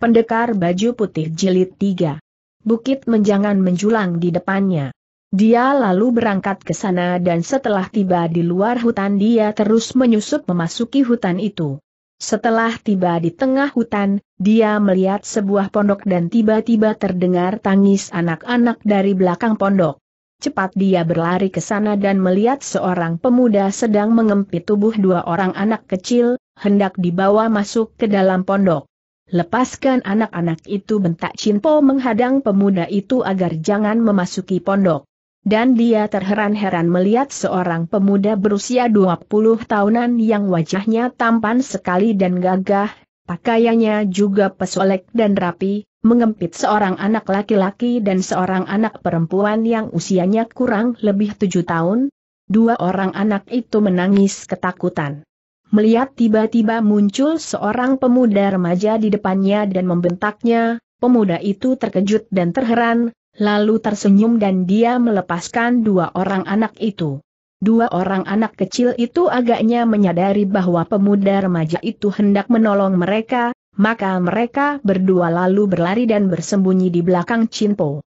Pendekar baju putih jilid 3. Bukit menjangan menjulang di depannya. Dia lalu berangkat ke sana dan setelah tiba di luar hutan dia terus menyusup memasuki hutan itu. Setelah tiba di tengah hutan, dia melihat sebuah pondok dan tiba-tiba terdengar tangis anak-anak dari belakang pondok. Cepat dia berlari ke sana dan melihat seorang pemuda sedang mengempit tubuh dua orang anak kecil, hendak dibawa masuk ke dalam pondok. Lepaskan anak-anak itu bentak Cinpo menghadang pemuda itu agar jangan memasuki pondok. Dan dia terheran-heran melihat seorang pemuda berusia 20 tahunan yang wajahnya tampan sekali dan gagah, pakaiannya juga pesolek dan rapi, mengempit seorang anak laki-laki dan seorang anak perempuan yang usianya kurang lebih tujuh tahun. Dua orang anak itu menangis ketakutan melihat tiba-tiba muncul seorang pemuda remaja di depannya dan membentaknya, pemuda itu terkejut dan terheran, lalu tersenyum dan dia melepaskan dua orang anak itu. Dua orang anak kecil itu agaknya menyadari bahwa pemuda remaja itu hendak menolong mereka, maka mereka berdua lalu berlari dan bersembunyi di belakang Cinpo.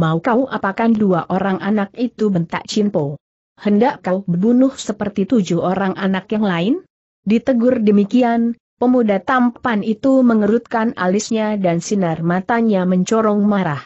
Mau kau apakan dua orang anak itu bentak Cinpo? Hendak kau bunuh seperti tujuh orang anak yang lain? Ditegur demikian, pemuda tampan itu mengerutkan alisnya dan sinar matanya mencorong marah.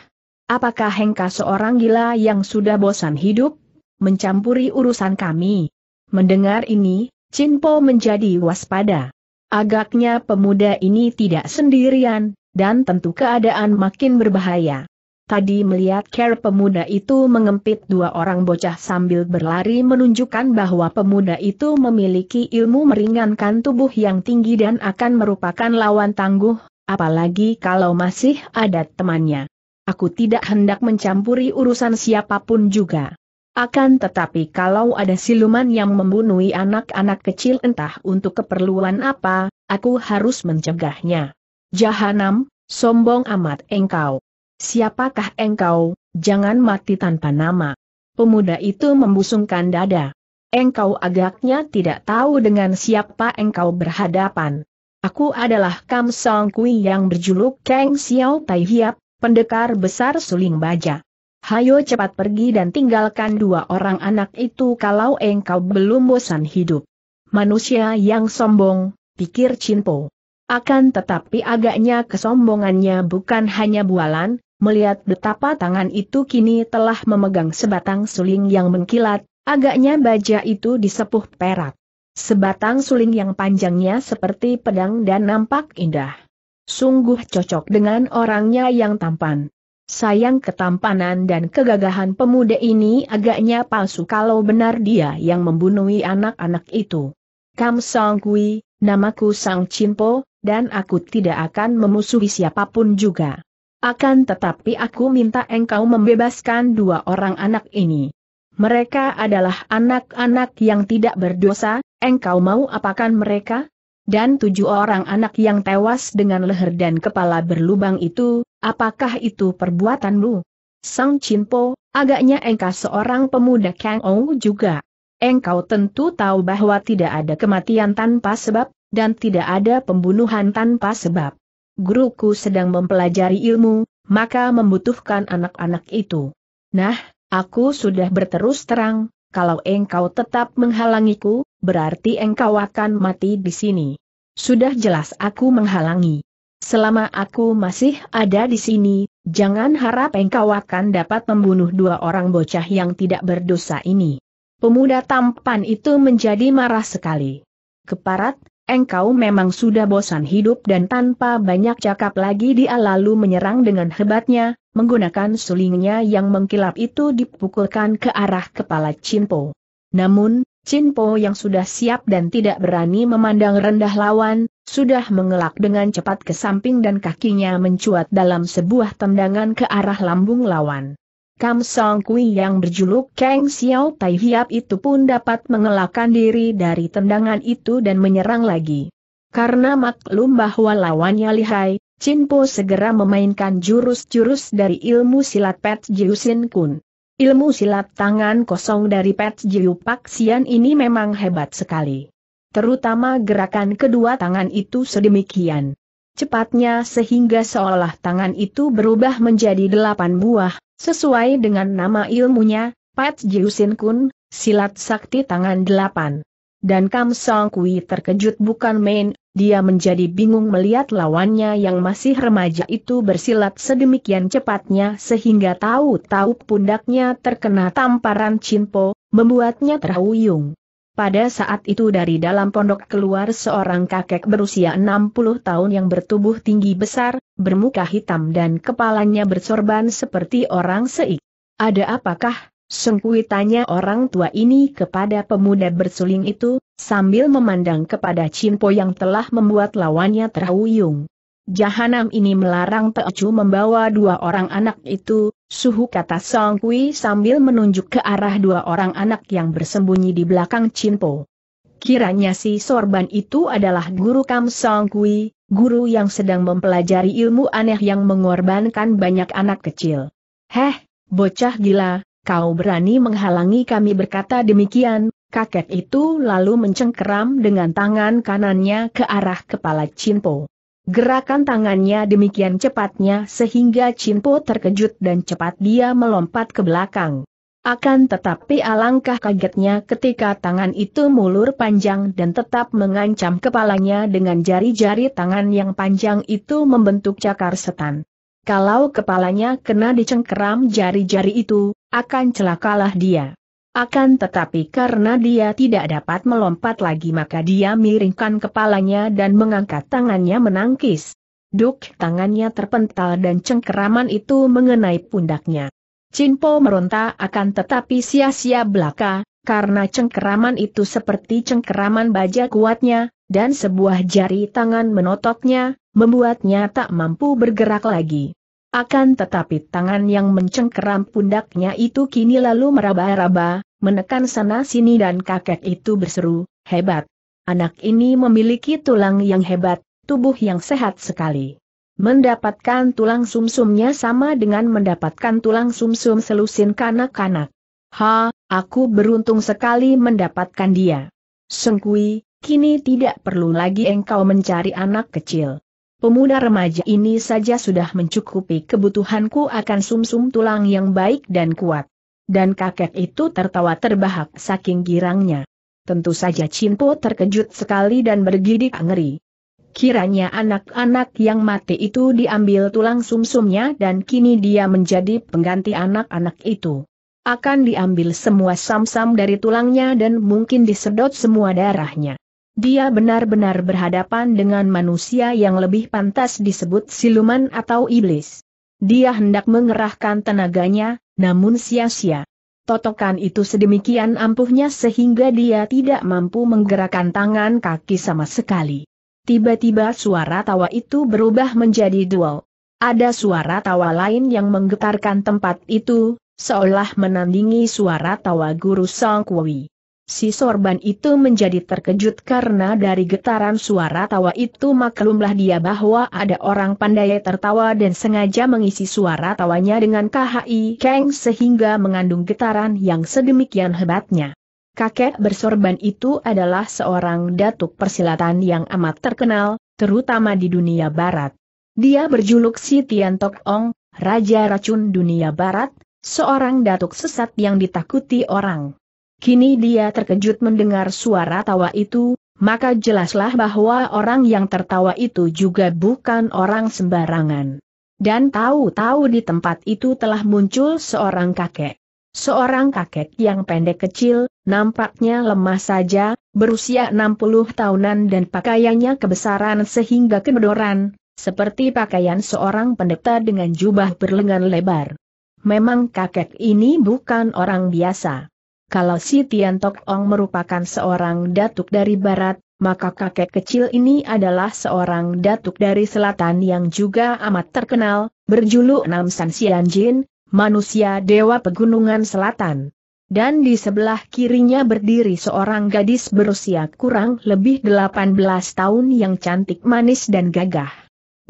Apakah Hengka seorang gila yang sudah bosan hidup? Mencampuri urusan kami. Mendengar ini, Cinpo menjadi waspada. Agaknya pemuda ini tidak sendirian, dan tentu keadaan makin berbahaya tadi melihat care pemuda itu mengempit dua orang bocah sambil berlari menunjukkan bahwa pemuda itu memiliki ilmu meringankan tubuh yang tinggi dan akan merupakan lawan tangguh, apalagi kalau masih ada temannya. Aku tidak hendak mencampuri urusan siapapun juga. Akan tetapi kalau ada siluman yang membunuh anak-anak kecil entah untuk keperluan apa, aku harus mencegahnya. Jahanam, sombong amat engkau. Siapakah engkau, jangan mati tanpa nama. Pemuda itu membusungkan dada. Engkau agaknya tidak tahu dengan siapa engkau berhadapan. Aku adalah Kam Song Kui yang berjuluk Kang Xiao Tai Hiap, pendekar besar suling baja. Hayo cepat pergi dan tinggalkan dua orang anak itu kalau engkau belum bosan hidup. Manusia yang sombong, pikir Chin Po. Akan tetapi agaknya kesombongannya bukan hanya bualan, Melihat betapa tangan itu kini telah memegang sebatang suling yang mengkilat, agaknya baja itu disepuh perak. Sebatang suling yang panjangnya seperti pedang dan nampak indah. Sungguh cocok dengan orangnya yang tampan. Sayang ketampanan dan kegagahan pemuda ini agaknya palsu kalau benar dia yang membunuh anak-anak itu. Kam Song Kui, namaku Sang Po, dan aku tidak akan memusuhi siapapun juga. Akan tetapi aku minta engkau membebaskan dua orang anak ini. Mereka adalah anak-anak yang tidak berdosa, engkau mau apakan mereka? Dan tujuh orang anak yang tewas dengan leher dan kepala berlubang itu, apakah itu perbuatanmu? Sang Chinpo, agaknya engkau seorang pemuda Kang Ou juga. Engkau tentu tahu bahwa tidak ada kematian tanpa sebab, dan tidak ada pembunuhan tanpa sebab guruku sedang mempelajari ilmu, maka membutuhkan anak-anak itu. Nah, aku sudah berterus terang, kalau engkau tetap menghalangiku, berarti engkau akan mati di sini. Sudah jelas aku menghalangi. Selama aku masih ada di sini, jangan harap engkau akan dapat membunuh dua orang bocah yang tidak berdosa ini. Pemuda tampan itu menjadi marah sekali. Keparat, Engkau memang sudah bosan hidup dan tanpa banyak cakap lagi dia lalu menyerang dengan hebatnya, menggunakan sulingnya yang mengkilap itu dipukulkan ke arah kepala Chinpo. Namun, Chinpo yang sudah siap dan tidak berani memandang rendah lawan, sudah mengelak dengan cepat ke samping dan kakinya mencuat dalam sebuah tendangan ke arah lambung lawan. Kam Song Kui yang berjuluk Kang Xiao Tai Hiap itu pun dapat mengelakkan diri dari tendangan itu dan menyerang lagi. Karena maklum bahwa lawannya lihai, Chin Po segera memainkan jurus-jurus dari ilmu silat Pet Jiu Sin Kun. Ilmu silat tangan kosong dari Pet Jiu Pak Xian ini memang hebat sekali. Terutama gerakan kedua tangan itu sedemikian cepatnya sehingga seolah tangan itu berubah menjadi delapan buah, Sesuai dengan nama ilmunya, Pat Jiusin Kun, silat sakti tangan delapan. Dan Kam Song Kui terkejut bukan main, dia menjadi bingung melihat lawannya yang masih remaja itu bersilat sedemikian cepatnya sehingga tahu-tahu pundaknya terkena tamparan cinpo, membuatnya terhuyung. Pada saat itu dari dalam pondok keluar seorang kakek berusia 60 tahun yang bertubuh tinggi besar, bermuka hitam dan kepalanya bersorban seperti orang seik. Ada apakah? Sengkui tanya orang tua ini kepada pemuda bersuling itu, sambil memandang kepada Cinpo yang telah membuat lawannya terhuyung. Jahanam ini melarang Teocu membawa dua orang anak itu, Suhu kata Song Kui sambil menunjuk ke arah dua orang anak yang bersembunyi di belakang Chinpo. Kiranya si sorban itu adalah guru Kam Song Kui, guru yang sedang mempelajari ilmu aneh yang mengorbankan banyak anak kecil. Heh, bocah gila, kau berani menghalangi kami berkata demikian, kakek itu lalu mencengkeram dengan tangan kanannya ke arah kepala Chinpo. Gerakan tangannya demikian cepatnya sehingga Cinpo terkejut dan cepat dia melompat ke belakang. Akan tetapi alangkah kagetnya ketika tangan itu mulur panjang dan tetap mengancam kepalanya dengan jari-jari tangan yang panjang itu membentuk cakar setan. Kalau kepalanya kena dicengkeram jari-jari itu, akan celakalah dia. Akan tetapi karena dia tidak dapat melompat lagi maka dia miringkan kepalanya dan mengangkat tangannya menangkis. Duk tangannya terpental dan cengkeraman itu mengenai pundaknya. Cinpo meronta akan tetapi sia-sia belaka, karena cengkeraman itu seperti cengkeraman baja kuatnya, dan sebuah jari tangan menotoknya, membuatnya tak mampu bergerak lagi. Akan tetapi tangan yang mencengkeram pundaknya itu kini lalu meraba-raba, menekan sana-sini dan kakek itu berseru, hebat. Anak ini memiliki tulang yang hebat, tubuh yang sehat sekali. Mendapatkan tulang sumsumnya sama dengan mendapatkan tulang sumsum selusin kanak-kanak. Ha, aku beruntung sekali mendapatkan dia. Sengkui, kini tidak perlu lagi engkau mencari anak kecil. Pemuda remaja ini saja sudah mencukupi kebutuhanku akan sumsum -sum tulang yang baik dan kuat. Dan kakek itu tertawa terbahak saking girangnya. Tentu saja Cinpo terkejut sekali dan bergidik ngeri. Kiranya anak-anak yang mati itu diambil tulang sumsumnya dan kini dia menjadi pengganti anak-anak itu. Akan diambil semua samsam -sam dari tulangnya dan mungkin disedot semua darahnya. Dia benar-benar berhadapan dengan manusia yang lebih pantas disebut siluman atau iblis. Dia hendak mengerahkan tenaganya, namun sia-sia. Totokan itu sedemikian ampuhnya sehingga dia tidak mampu menggerakkan tangan kaki sama sekali. Tiba-tiba suara tawa itu berubah menjadi duel. Ada suara tawa lain yang menggetarkan tempat itu, seolah menandingi suara tawa guru Song Kui. Si sorban itu menjadi terkejut karena dari getaran suara tawa itu maklumlah dia bahwa ada orang pandai tertawa dan sengaja mengisi suara tawanya dengan KHI Keng sehingga mengandung getaran yang sedemikian hebatnya. Kakek bersorban itu adalah seorang datuk persilatan yang amat terkenal, terutama di dunia barat. Dia berjuluk si Tian Tok Ong, Raja Racun Dunia Barat, seorang datuk sesat yang ditakuti orang. Kini dia terkejut mendengar suara tawa itu, maka jelaslah bahwa orang yang tertawa itu juga bukan orang sembarangan. Dan tahu-tahu di tempat itu telah muncul seorang kakek. Seorang kakek yang pendek kecil, nampaknya lemah saja, berusia 60 tahunan dan pakaiannya kebesaran sehingga kedodoran, seperti pakaian seorang pendeta dengan jubah berlengan lebar. Memang kakek ini bukan orang biasa kalau si Tian Tok Ong merupakan seorang datuk dari barat, maka kakek kecil ini adalah seorang datuk dari selatan yang juga amat terkenal, berjuluk Nam San Xian Jin, manusia dewa pegunungan selatan. Dan di sebelah kirinya berdiri seorang gadis berusia kurang lebih 18 tahun yang cantik manis dan gagah.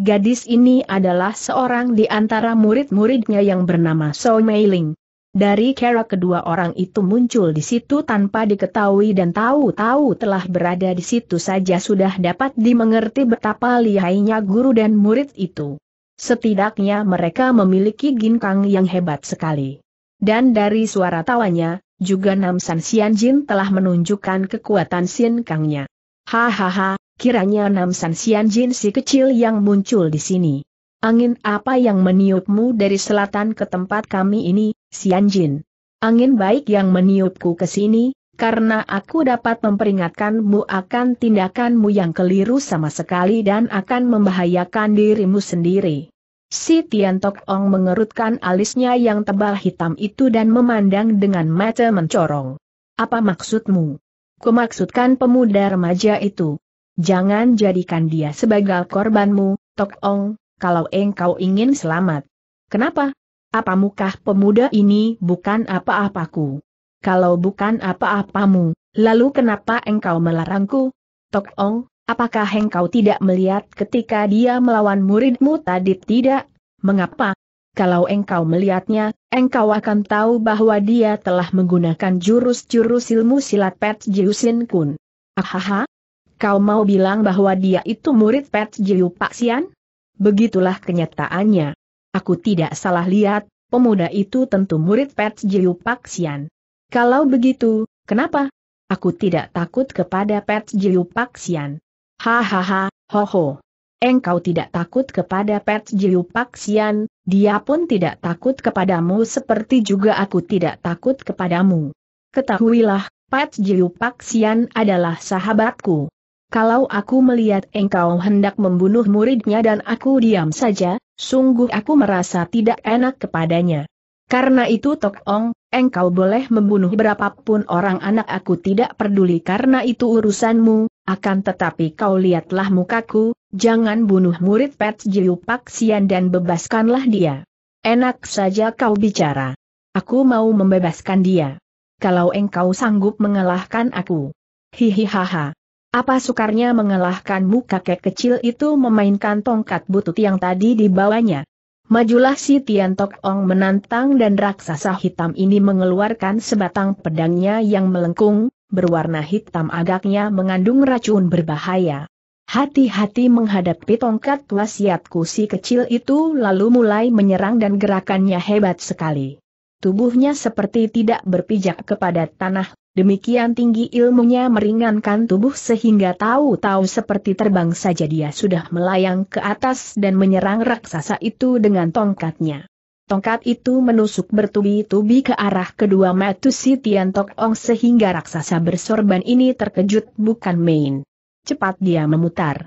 Gadis ini adalah seorang di antara murid-muridnya yang bernama So Mei Ling. Dari kera kedua orang itu muncul di situ tanpa diketahui dan tahu-tahu telah berada di situ saja sudah dapat dimengerti betapa lihainya guru dan murid itu. Setidaknya mereka memiliki ginkang yang hebat sekali. Dan dari suara tawanya, juga Nam San Sian Jin telah menunjukkan kekuatan Sin Kangnya. Hahaha, kiranya Nam San Sian Jin si kecil yang muncul di sini. Angin apa yang meniupmu dari selatan ke tempat kami ini, Jin, Angin baik yang meniupku ke sini, karena aku dapat memperingatkanmu akan tindakanmu yang keliru sama sekali dan akan membahayakan dirimu sendiri. Si Tian Tok Ong mengerutkan alisnya yang tebal hitam itu dan memandang dengan mata mencorong. Apa maksudmu? Kumaksudkan pemuda remaja itu. Jangan jadikan dia sebagai korbanmu, Tok Ong, kalau engkau ingin selamat. Kenapa? apa mukah pemuda ini bukan apa-apaku? Kalau bukan apa-apamu, lalu kenapa engkau melarangku? Tok Ong, apakah engkau tidak melihat ketika dia melawan muridmu tadi tidak? Mengapa? Kalau engkau melihatnya, engkau akan tahu bahwa dia telah menggunakan jurus-jurus ilmu silat Pet Jiusin Kun. Ahaha, kau mau bilang bahwa dia itu murid Pet Jiu sian? Begitulah kenyataannya. Aku tidak salah lihat, pemuda itu tentu murid Pet Jiu Sian. Kalau begitu, kenapa? Aku tidak takut kepada Pet Jiu Sian. Hahaha, ho ho. Engkau tidak takut kepada Pet Jiu Sian, dia pun tidak takut kepadamu seperti juga aku tidak takut kepadamu. Ketahuilah, Pets Jiu Sian adalah sahabatku kalau aku melihat engkau hendak membunuh muridnya dan aku diam saja, sungguh aku merasa tidak enak kepadanya. Karena itu Tok Ong, engkau boleh membunuh berapapun orang anak aku tidak peduli karena itu urusanmu, akan tetapi kau lihatlah mukaku, jangan bunuh murid Pet Jiu Pak Sian dan bebaskanlah dia. Enak saja kau bicara. Aku mau membebaskan dia. Kalau engkau sanggup mengalahkan aku. Hihihaha. Apa sukarnya mengalahkanmu kakek kecil itu memainkan tongkat butut yang tadi dibawanya? Majulah si Tian Tok Ong menantang dan raksasa hitam ini mengeluarkan sebatang pedangnya yang melengkung, berwarna hitam agaknya mengandung racun berbahaya. Hati-hati menghadapi tongkat wasiatku si kecil itu lalu mulai menyerang dan gerakannya hebat sekali. Tubuhnya seperti tidak berpijak kepada tanah, demikian tinggi ilmunya meringankan tubuh sehingga tahu-tahu seperti terbang saja dia sudah melayang ke atas dan menyerang raksasa itu dengan tongkatnya. Tongkat itu menusuk bertubi-tubi ke arah kedua Matu si Tian Tok Ong sehingga raksasa bersorban ini terkejut bukan main. Cepat dia memutar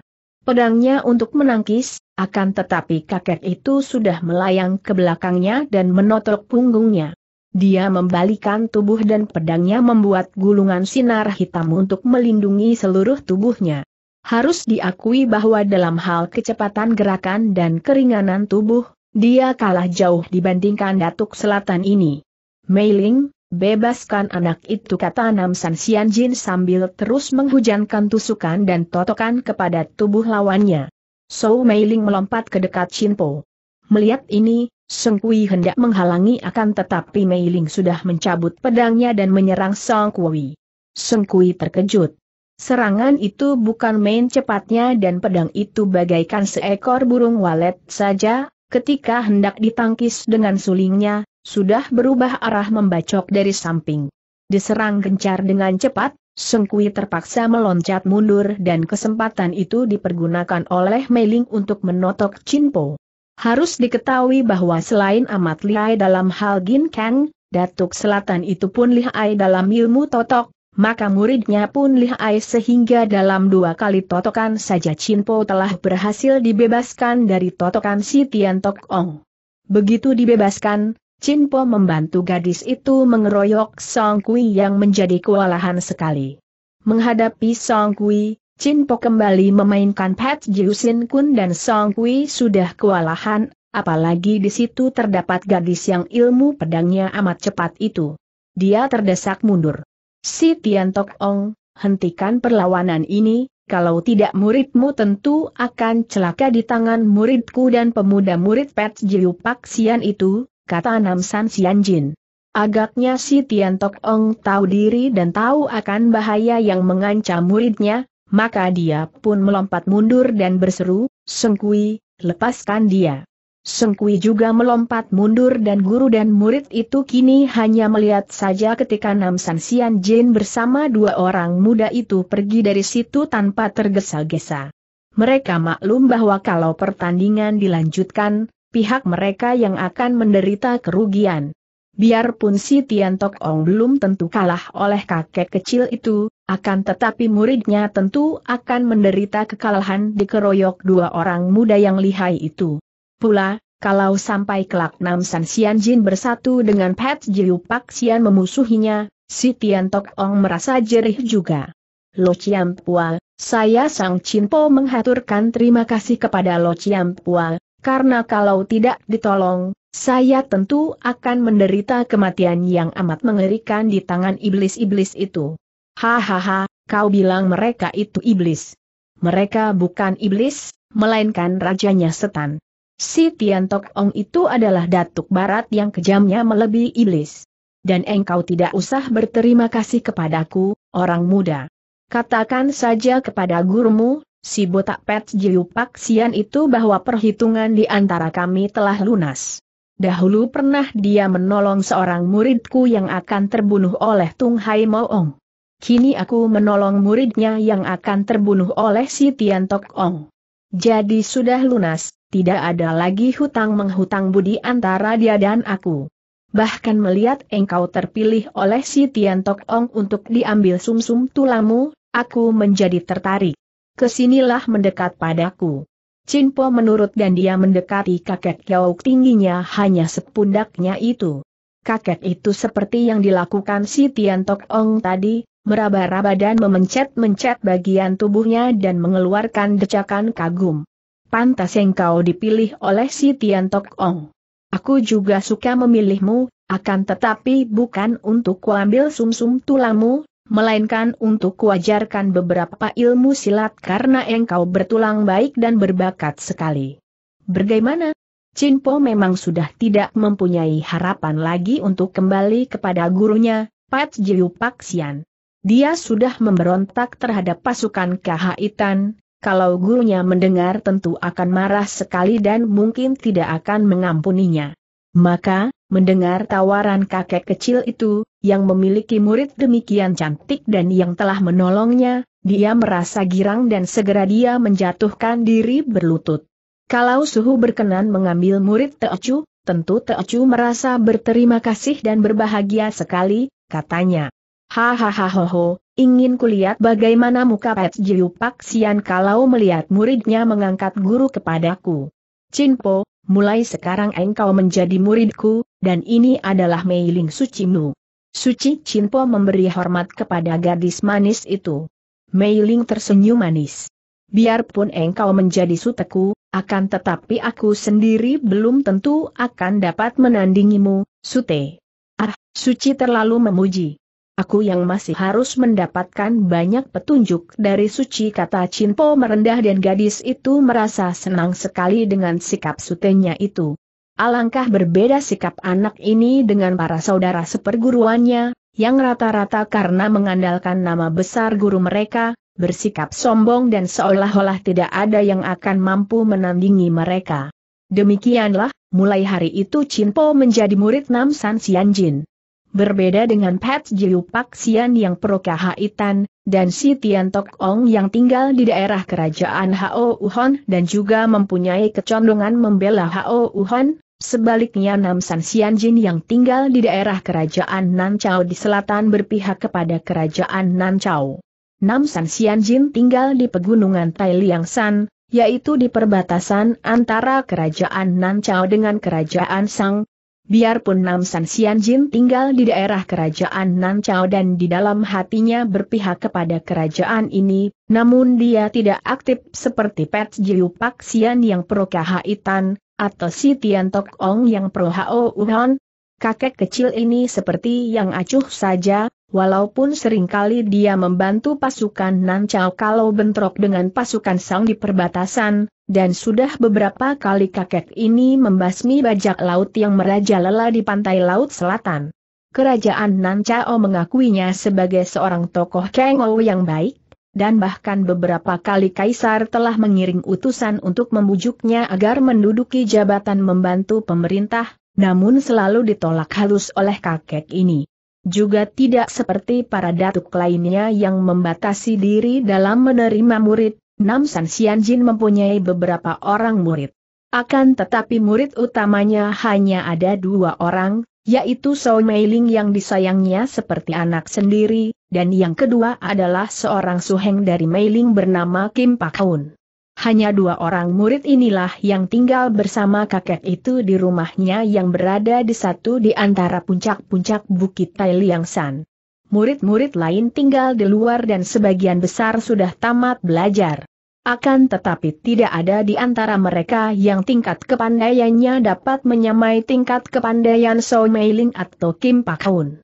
pedangnya untuk menangkis, akan tetapi kakek itu sudah melayang ke belakangnya dan menotok punggungnya. Dia membalikan tubuh dan pedangnya membuat gulungan sinar hitam untuk melindungi seluruh tubuhnya. Harus diakui bahwa dalam hal kecepatan gerakan dan keringanan tubuh, dia kalah jauh dibandingkan Datuk Selatan ini. Mei Ling. Bebaskan anak itu kata Nam San Xian Jin sambil terus menghujankan tusukan dan totokan kepada tubuh lawannya. Sou Meiling melompat ke dekat Chin Po. Melihat ini, Song Kui hendak menghalangi akan tetapi Meiling sudah mencabut pedangnya dan menyerang Song Kui. Song Kui terkejut. Serangan itu bukan main cepatnya dan pedang itu bagaikan seekor burung walet saja, ketika hendak ditangkis dengan sulingnya, sudah berubah arah membacok dari samping. Diserang gencar dengan cepat, Sengkui terpaksa meloncat mundur dan kesempatan itu dipergunakan oleh Meiling untuk menotok Chinpo. Harus diketahui bahwa selain amat lihai dalam hal gin Kang, Datuk Selatan itu pun lihai dalam ilmu totok, maka muridnya pun lihai sehingga dalam dua kali totokan saja Chinpo telah berhasil dibebaskan dari totokan si Tian Tok Ong. Begitu dibebaskan, Chin Po membantu gadis itu mengeroyok Song Kui yang menjadi kewalahan sekali. Menghadapi Song Kui, Chin Po kembali memainkan Pat Jiusin Kun dan Song Kui sudah kewalahan, apalagi di situ terdapat gadis yang ilmu pedangnya amat cepat itu. Dia terdesak mundur. Si Tian Tok Ong, hentikan perlawanan ini, kalau tidak muridmu tentu akan celaka di tangan muridku dan pemuda murid Pat Jiu Pak Sian itu, kata Nam San Xianjin. Agaknya si Tian Tok Ong tahu diri dan tahu akan bahaya yang mengancam muridnya, maka dia pun melompat mundur dan berseru, Sengkui, lepaskan dia. Sengkui juga melompat mundur dan guru dan murid itu kini hanya melihat saja ketika Nam San Xian Jin bersama dua orang muda itu pergi dari situ tanpa tergesa-gesa. Mereka maklum bahwa kalau pertandingan dilanjutkan, pihak mereka yang akan menderita kerugian. Biarpun si Tian Tok Ong belum tentu kalah oleh kakek kecil itu, akan tetapi muridnya tentu akan menderita kekalahan dikeroyok dua orang muda yang lihai itu. Pula, kalau sampai kelak Nam San Xian Jin bersatu dengan Pat Jiu Pak Xian memusuhinya, si Tian Tok Ong merasa jerih juga. Lo Chiam Pua, saya Sang Po menghaturkan terima kasih kepada Lo Chiam Pua, karena kalau tidak ditolong, saya tentu akan menderita kematian yang amat mengerikan di tangan iblis-iblis itu. Hahaha, kau bilang mereka itu iblis. Mereka bukan iblis, melainkan rajanya setan. Si Tian Tok Ong itu adalah datuk barat yang kejamnya melebihi iblis. Dan engkau tidak usah berterima kasih kepadaku, orang muda. Katakan saja kepada gurumu, si botak pet Jiupak Sian itu bahwa perhitungan di antara kami telah lunas. Dahulu pernah dia menolong seorang muridku yang akan terbunuh oleh Tung Hai Moong. Kini aku menolong muridnya yang akan terbunuh oleh si Tian Tok Ong. Jadi sudah lunas, tidak ada lagi hutang menghutang budi antara dia dan aku. Bahkan melihat engkau terpilih oleh si Tian Tok Ong untuk diambil sumsum -sum tulamu, aku menjadi tertarik kesinilah mendekat padaku. Cinpo menurut dan dia mendekati kakek Kiauk tingginya hanya sepundaknya itu. Kakek itu seperti yang dilakukan si Tian Tok Ong tadi, meraba-raba dan memencet-mencet bagian tubuhnya dan mengeluarkan decakan kagum. Pantas kau dipilih oleh si Tian Tok Ong. Aku juga suka memilihmu, akan tetapi bukan untuk kuambil sumsum tulamu, melainkan untuk kuajarkan beberapa ilmu silat karena engkau bertulang baik dan berbakat sekali. Bagaimana? Cinpo memang sudah tidak mempunyai harapan lagi untuk kembali kepada gurunya, Pat Jiu Sian. Dia sudah memberontak terhadap pasukan Kahaitan, kalau gurunya mendengar tentu akan marah sekali dan mungkin tidak akan mengampuninya. Maka, Mendengar tawaran kakek kecil itu, yang memiliki murid demikian cantik dan yang telah menolongnya, dia merasa girang dan segera dia menjatuhkan diri berlutut. Kalau suhu berkenan mengambil murid Teocu, tentu Teocu merasa berterima kasih dan berbahagia sekali, katanya. Hahaha ingin kulihat bagaimana muka Pet Jiu Pak Sian kalau melihat muridnya mengangkat guru kepadaku. Cinpo, mulai sekarang engkau menjadi muridku, dan ini adalah meiling sucimu. Suci Chinpo memberi hormat kepada gadis manis itu. Meiling tersenyum manis. Biarpun engkau menjadi suteku, akan tetapi aku sendiri belum tentu akan dapat menandingimu, Sute. Ah, Suci terlalu memuji. Aku yang masih harus mendapatkan banyak petunjuk dari suci kata Cinpo merendah dan gadis itu merasa senang sekali dengan sikap sutenya itu. Alangkah berbeda sikap anak ini dengan para saudara seperguruannya, yang rata-rata karena mengandalkan nama besar guru mereka, bersikap sombong dan seolah-olah tidak ada yang akan mampu menandingi mereka. Demikianlah, mulai hari itu Cinpo menjadi murid Nam San Xianjin. Berbeda dengan Pat Jiu Pak Sian yang Kahaitan dan si Tian Tok Ong yang tinggal di daerah kerajaan Hao Uhon dan juga mempunyai kecondongan membela Hao Uhon, sebaliknya Nam San Sian Jin yang tinggal di daerah kerajaan Nan di selatan berpihak kepada kerajaan Nan Chao. Nam San Sian Jin tinggal di pegunungan Tai Liang San, yaitu di perbatasan antara kerajaan Nan dengan kerajaan Sang, Biarpun Nam San Sian Jin tinggal di daerah kerajaan Nanchao dan di dalam hatinya berpihak kepada kerajaan ini, namun dia tidak aktif seperti Pet Jiu Pak Sian yang pro Kahaitan, atau si Tian Tok Ong yang pro Hao Wuhan. Kakek kecil ini seperti yang acuh saja, Walaupun seringkali dia membantu pasukan Nancao kalau bentrok dengan pasukan Sang di perbatasan, dan sudah beberapa kali kakek ini membasmi bajak laut yang merajalela di pantai laut selatan. Kerajaan Nancao mengakuinya sebagai seorang tokoh Kengo yang baik, dan bahkan beberapa kali kaisar telah mengiring utusan untuk membujuknya agar menduduki jabatan membantu pemerintah, namun selalu ditolak halus oleh kakek ini. Juga tidak seperti para datuk lainnya yang membatasi diri dalam menerima murid, Nam San Jin mempunyai beberapa orang murid. Akan tetapi murid utamanya hanya ada dua orang, yaitu Song Ling yang disayangnya seperti anak sendiri, dan yang kedua adalah seorang suheng dari Mei Ling bernama Kim Pak Hun hanya dua orang murid inilah yang tinggal bersama kakek itu di rumahnya yang berada di satu di antara puncak-puncak Bukit Tai Liang San. Murid-murid lain tinggal di luar dan sebagian besar sudah tamat belajar. Akan tetapi tidak ada di antara mereka yang tingkat kepandaiannya dapat menyamai tingkat kepandaian So Meiling atau Kim Pak Hun.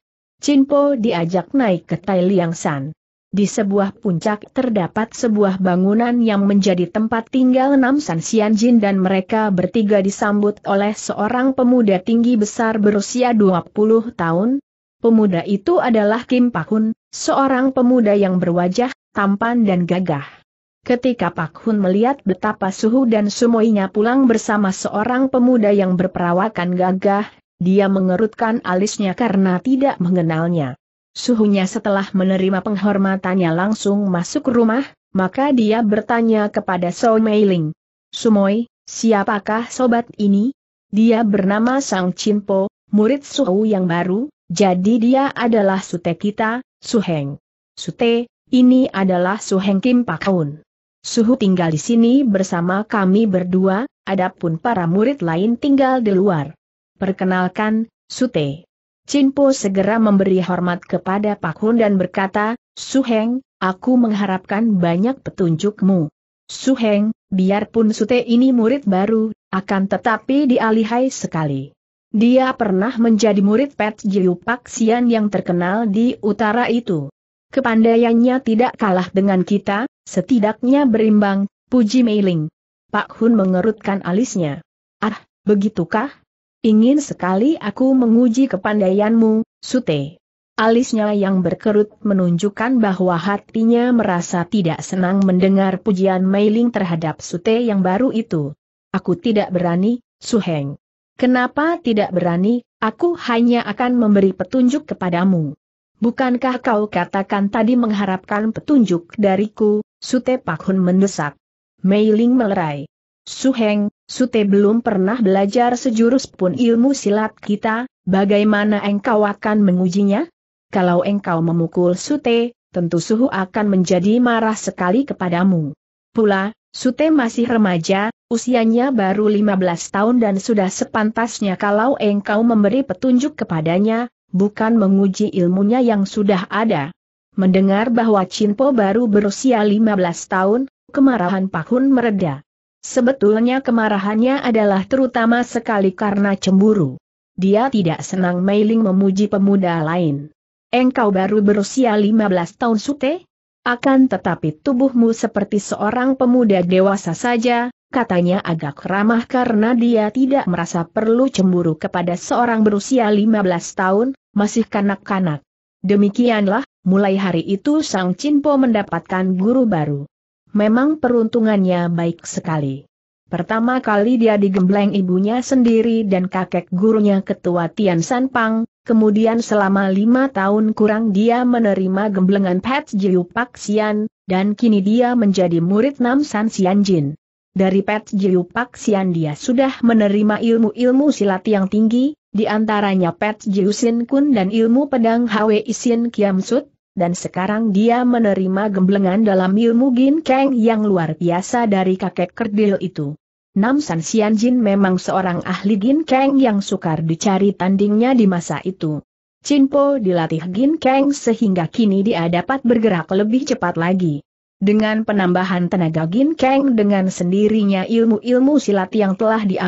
Po diajak naik ke Tai Liang San. Di sebuah puncak terdapat sebuah bangunan yang menjadi tempat tinggal Sian Jin dan mereka bertiga disambut oleh seorang pemuda tinggi besar berusia 20 tahun. Pemuda itu adalah Kim Pak Hun, seorang pemuda yang berwajah, tampan dan gagah. Ketika Pak Hun melihat betapa Suhu dan Sumoinya pulang bersama seorang pemuda yang berperawakan gagah, dia mengerutkan alisnya karena tidak mengenalnya. Suhunya setelah menerima penghormatannya langsung masuk rumah, maka dia bertanya kepada So Meiling. Sumoy, siapakah sobat ini? Dia bernama Sang Po, murid Suhu yang baru, jadi dia adalah Sute kita, Suheng. Sute, ini adalah Suheng Kim Pakun. Suhu tinggal di sini bersama kami berdua, adapun para murid lain tinggal di luar. Perkenalkan, Sute. Cinpo segera memberi hormat kepada Pak Hun dan berkata, Suheng, aku mengharapkan banyak petunjukmu. Suheng, biarpun Sute ini murid baru, akan tetapi dialihai sekali. Dia pernah menjadi murid Pet Jiu Sian yang terkenal di utara itu. Kepandaiannya tidak kalah dengan kita, setidaknya berimbang, puji Meiling. Pak Hun mengerutkan alisnya. Ah, begitukah? Ingin sekali aku menguji kepandaianmu, Sute. Alisnya yang berkerut menunjukkan bahwa hatinya merasa tidak senang mendengar pujian Meiling terhadap Sute yang baru itu. Aku tidak berani, Su Heng. Kenapa tidak berani, aku hanya akan memberi petunjuk kepadamu. Bukankah kau katakan tadi mengharapkan petunjuk dariku, Sute Hun mendesak. Meiling melerai. Su Heng. Sute belum pernah belajar sejurus pun ilmu silat kita, bagaimana engkau akan mengujinya? Kalau engkau memukul Sute, tentu Suhu akan menjadi marah sekali kepadamu. Pula, Sute masih remaja, usianya baru 15 tahun dan sudah sepantasnya kalau engkau memberi petunjuk kepadanya, bukan menguji ilmunya yang sudah ada. Mendengar bahwa Cinpo baru berusia 15 tahun, kemarahan Pak Hun meredah. Sebetulnya kemarahannya adalah terutama sekali karena cemburu. Dia tidak senang Meiling memuji pemuda lain. Engkau baru berusia 15 tahun sute? Akan tetapi tubuhmu seperti seorang pemuda dewasa saja, katanya agak ramah karena dia tidak merasa perlu cemburu kepada seorang berusia 15 tahun, masih kanak-kanak. Demikianlah, mulai hari itu Sang Cinpo mendapatkan guru baru memang peruntungannya baik sekali. Pertama kali dia digembleng ibunya sendiri dan kakek gurunya ketua Tian San Pang, kemudian selama lima tahun kurang dia menerima gemblengan Pat Jiu Pak Xian, dan kini dia menjadi murid Nam San Xian Jin. Dari Pat Jiu Pak Xian dia sudah menerima ilmu-ilmu silat yang tinggi, di antaranya Pat Jiu Sin Kun dan ilmu pedang Hwe Isin Kiam Sut, dan sekarang dia menerima gemblengan dalam ilmu gin ginkeng yang luar biasa dari kakek kerdil itu. Nam San Jin memang seorang ahli gin ginkeng yang sukar dicari tandingnya di masa itu. Po dilatih gin ginkeng sehingga kini dia dapat bergerak lebih cepat lagi. Dengan penambahan tenaga gin ginkeng dengan sendirinya ilmu-ilmu silat yang telah dia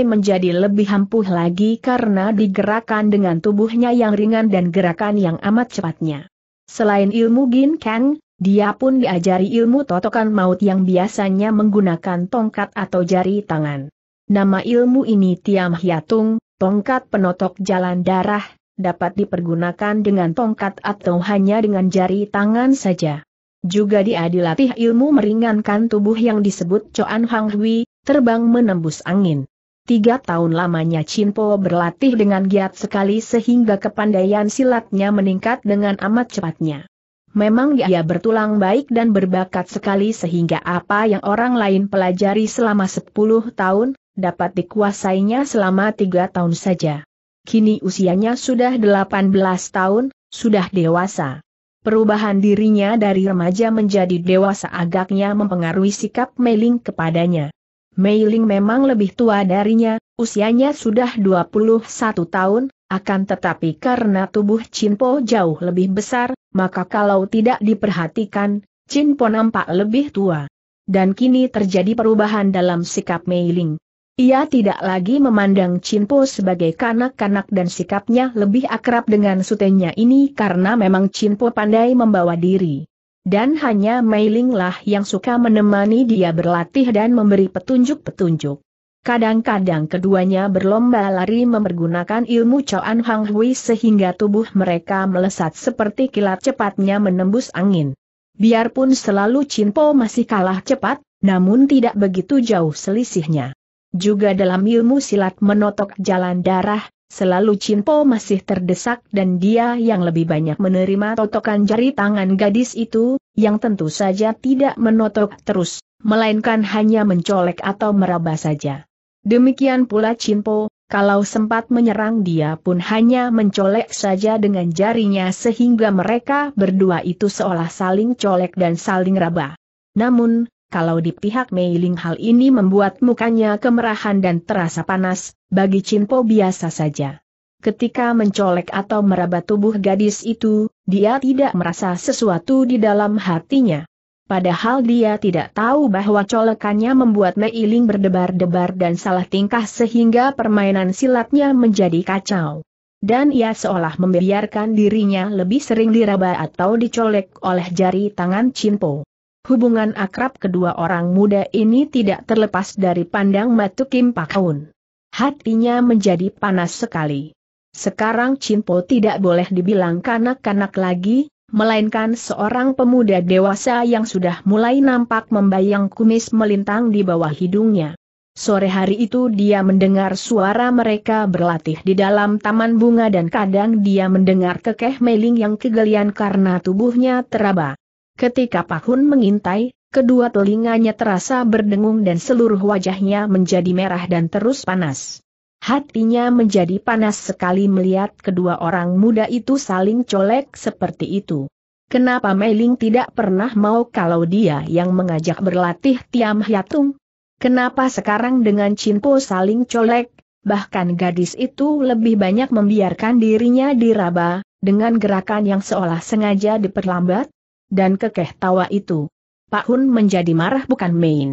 menjadi lebih ampuh lagi karena digerakkan dengan tubuhnya yang ringan dan gerakan yang amat cepatnya. Selain ilmu Gin Kang, dia pun diajari ilmu totokan maut yang biasanya menggunakan tongkat atau jari tangan. Nama ilmu ini Tiam Hiatung, tongkat penotok jalan darah, dapat dipergunakan dengan tongkat atau hanya dengan jari tangan saja. Juga dia dilatih ilmu meringankan tubuh yang disebut Choan Hang Hui, terbang menembus angin. Tiga tahun lamanya Chin Po berlatih dengan giat sekali sehingga kepandaian silatnya meningkat dengan amat cepatnya. Memang dia bertulang baik dan berbakat sekali sehingga apa yang orang lain pelajari selama sepuluh tahun, dapat dikuasainya selama tiga tahun saja. Kini usianya sudah delapan belas tahun, sudah dewasa. Perubahan dirinya dari remaja menjadi dewasa agaknya mempengaruhi sikap Meling kepadanya. Mei Ling memang lebih tua darinya, usianya sudah 21 tahun, akan tetapi karena tubuh Po jauh lebih besar, maka kalau tidak diperhatikan, Po nampak lebih tua. Dan kini terjadi perubahan dalam sikap Mei Ling. Ia tidak lagi memandang Po sebagai kanak-kanak dan sikapnya lebih akrab dengan sutenya ini karena memang Po pandai membawa diri. Dan hanya Meilinglah yang suka menemani dia berlatih dan memberi petunjuk-petunjuk. Kadang-kadang keduanya berlomba lari mempergunakan ilmu Chuan Hang Hui sehingga tubuh mereka melesat seperti kilat cepatnya menembus angin. Biarpun selalu Chin Po masih kalah cepat, namun tidak begitu jauh selisihnya. Juga dalam ilmu silat menotok jalan darah, Selalu Cinpo masih terdesak dan dia yang lebih banyak menerima totokan jari tangan gadis itu, yang tentu saja tidak menotok terus, melainkan hanya mencolek atau meraba saja. Demikian pula Cinpo, kalau sempat menyerang dia pun hanya mencolek saja dengan jarinya sehingga mereka berdua itu seolah saling colek dan saling raba. Namun, kalau di pihak Mei Ling hal ini membuat mukanya kemerahan dan terasa panas, bagi Cinpo biasa saja. Ketika mencolek atau meraba tubuh gadis itu, dia tidak merasa sesuatu di dalam hatinya. Padahal dia tidak tahu bahwa colekannya membuat Mei Ling berdebar-debar dan salah tingkah sehingga permainan silatnya menjadi kacau. Dan ia seolah membiarkan dirinya lebih sering diraba atau dicolek oleh jari tangan Cinpo. Hubungan akrab kedua orang muda ini tidak terlepas dari pandang matu Kim Pakaun. Hatinya menjadi panas sekali. Sekarang Chinpo tidak boleh dibilang kanak-kanak lagi, melainkan seorang pemuda dewasa yang sudah mulai nampak membayang kumis melintang di bawah hidungnya. Sore hari itu dia mendengar suara mereka berlatih di dalam taman bunga dan kadang dia mendengar kekeh meling yang kegelian karena tubuhnya teraba. Ketika Pak Hun mengintai, kedua telinganya terasa berdengung dan seluruh wajahnya menjadi merah dan terus panas. Hatinya menjadi panas sekali melihat kedua orang muda itu saling colek seperti itu. Kenapa Meiling tidak pernah mau kalau dia yang mengajak berlatih Tiam Hyatung? Kenapa sekarang dengan Cinpo saling colek, bahkan gadis itu lebih banyak membiarkan dirinya diraba, dengan gerakan yang seolah sengaja diperlambat? dan kekeh tawa itu. Pak Hun menjadi marah bukan main.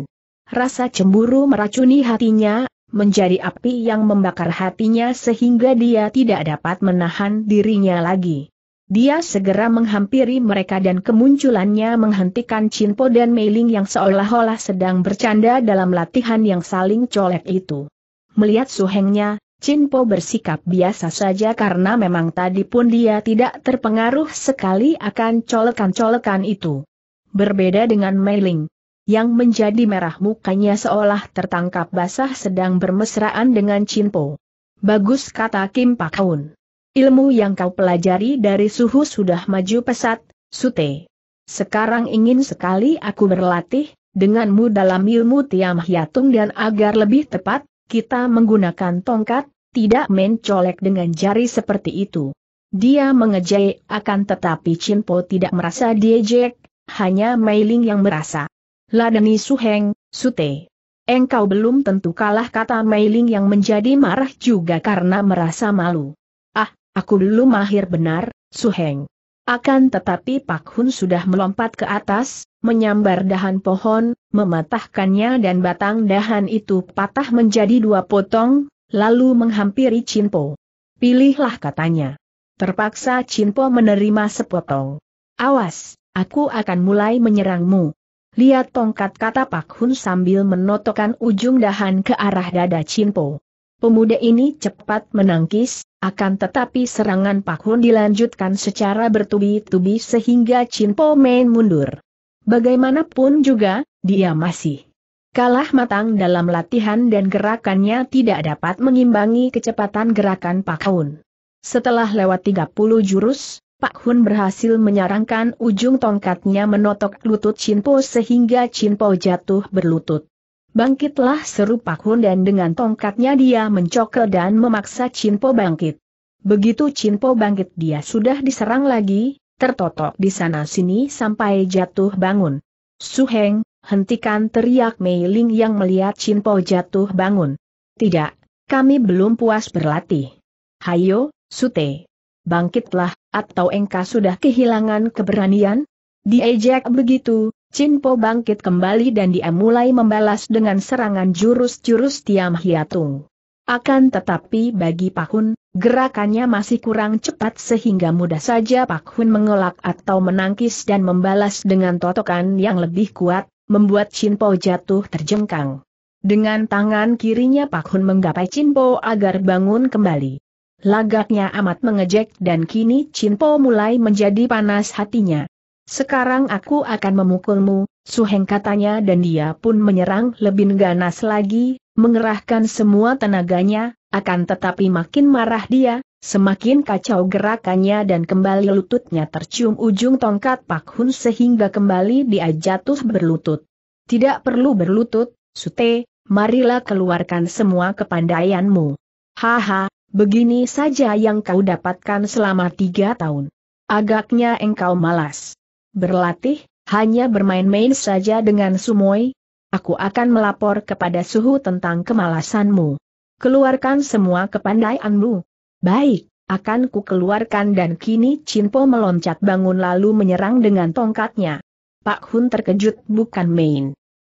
Rasa cemburu meracuni hatinya, menjadi api yang membakar hatinya sehingga dia tidak dapat menahan dirinya lagi. Dia segera menghampiri mereka dan kemunculannya menghentikan Chinpo dan Meiling yang seolah-olah sedang bercanda dalam latihan yang saling colek itu. Melihat suhengnya, Chinpo bersikap biasa saja karena memang tadi pun dia tidak terpengaruh sekali akan colekan-colekan itu. Berbeda dengan Meiling, yang menjadi merah mukanya seolah tertangkap basah sedang bermesraan dengan Chinpo. Bagus kata Kim Pakun. Ilmu yang kau pelajari dari suhu sudah maju pesat, Sute. Sekarang ingin sekali aku berlatih, denganmu dalam ilmu Tiam Hiatung dan agar lebih tepat, kita menggunakan tongkat, tidak mencolek dengan jari seperti itu. Dia mengejek, akan tetapi Chinpo tidak merasa diejek, hanya Meiling yang merasa. Ladeni Suheng, Sute. Engkau belum tentu kalah kata Meiling yang menjadi marah juga karena merasa malu. Ah, aku belum mahir benar, Su Heng. Akan tetapi Pak Hun sudah melompat ke atas, menyambar dahan pohon, mematahkannya dan batang dahan itu patah menjadi dua potong, lalu menghampiri Cinpo. Pilihlah katanya. Terpaksa Cinpo menerima sepotong. Awas, aku akan mulai menyerangmu. Lihat tongkat kata Pak Hun sambil menotokkan ujung dahan ke arah dada Cinpo. Pemuda ini cepat menangkis, akan tetapi serangan Pak Hun dilanjutkan secara bertubi-tubi sehingga Cinpo main mundur. Bagaimanapun juga, dia masih kalah matang dalam latihan dan gerakannya tidak dapat mengimbangi kecepatan gerakan Pak Hun. Setelah lewat 30 jurus, Pak Hun berhasil menyarankan ujung tongkatnya menotok lutut Chinpo sehingga Chinpo jatuh berlutut. Bangkitlah seru Pak Hun dan dengan tongkatnya dia mencokel dan memaksa Chinpo bangkit. Begitu Chinpo bangkit dia sudah diserang lagi, tertotok di sana-sini sampai jatuh bangun. Suheng, hentikan teriak Mei Ling yang melihat Chin Po jatuh bangun. Tidak, kami belum puas berlatih. Hayo, Sute. Bangkitlah, atau engkau sudah kehilangan keberanian? Diejek begitu, Chin Po bangkit kembali dan dia mulai membalas dengan serangan jurus-jurus Tiam Hiatung. Akan tetapi bagi Pak Hun, gerakannya masih kurang cepat sehingga mudah saja Pak Hun mengelak atau menangkis dan membalas dengan totokan yang lebih kuat, membuat Chin Po jatuh terjengkang. Dengan tangan kirinya Pak Hun menggapai Chin Po agar bangun kembali. Lagaknya amat mengejek dan kini Chin Po mulai menjadi panas hatinya. Sekarang aku akan memukulmu, Suheng katanya dan dia pun menyerang lebih ganas lagi, mengerahkan semua tenaganya, akan tetapi makin marah dia, semakin kacau gerakannya dan kembali lututnya tercium ujung tongkat Pak Hun sehingga kembali dia jatuh berlutut. Tidak perlu berlutut, Sute, marilah keluarkan semua kepandaianmu. Haha, begini saja yang kau dapatkan selama tiga tahun. Agaknya engkau malas. Berlatih, hanya bermain-main saja dengan sumoi, Aku akan melapor kepada suhu tentang kemalasanmu. Keluarkan semua kepandaianmu. Baik, akan ku keluarkan dan kini Cinpo meloncat bangun lalu menyerang dengan tongkatnya. Pak Hun terkejut bukan main.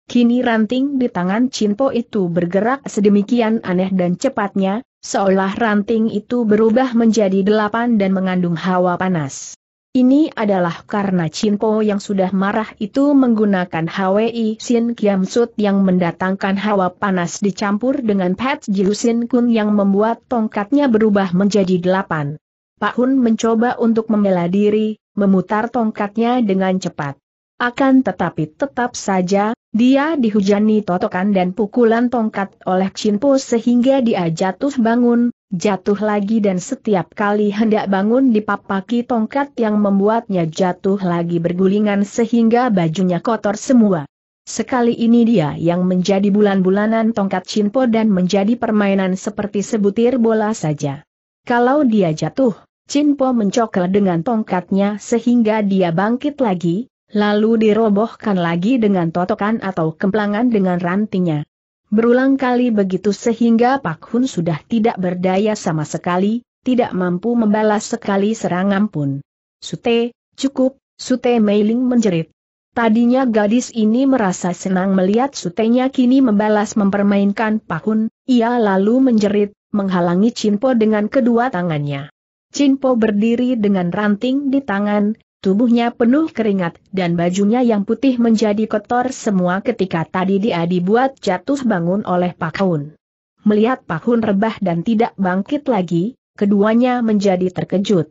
Kini ranting di tangan Cinpo itu bergerak sedemikian aneh dan cepatnya, seolah ranting itu berubah menjadi delapan dan mengandung hawa panas. Ini adalah karena Chinpo yang sudah marah itu menggunakan HWI Sin Kiam Sut yang mendatangkan hawa panas dicampur dengan Pat Jiu Sin Kun yang membuat tongkatnya berubah menjadi delapan. Pak Hun mencoba untuk membela diri, memutar tongkatnya dengan cepat. Akan tetapi tetap saja, dia dihujani totokan dan pukulan tongkat oleh Chinpo sehingga dia jatuh bangun, jatuh lagi dan setiap kali hendak bangun dipapaki tongkat yang membuatnya jatuh lagi bergulingan sehingga bajunya kotor semua. Sekali ini dia yang menjadi bulan-bulanan tongkat Chinpo dan menjadi permainan seperti sebutir bola saja. Kalau dia jatuh, Chinpo mencokel dengan tongkatnya sehingga dia bangkit lagi, lalu dirobohkan lagi dengan totokan atau kemplangan dengan rantinya. Berulang kali begitu sehingga Pak Hun sudah tidak berdaya sama sekali, tidak mampu membalas sekali serangan pun. Sute, cukup, Sute Meiling menjerit. Tadinya gadis ini merasa senang melihat sutenya kini membalas mempermainkan Pak Hun, ia lalu menjerit, menghalangi Chinpo dengan kedua tangannya. Chinpo berdiri dengan ranting di tangan, Tubuhnya penuh keringat dan bajunya yang putih menjadi kotor semua ketika tadi dia dibuat jatuh bangun oleh Pak Hun. Melihat Pak Hun rebah dan tidak bangkit lagi, keduanya menjadi terkejut.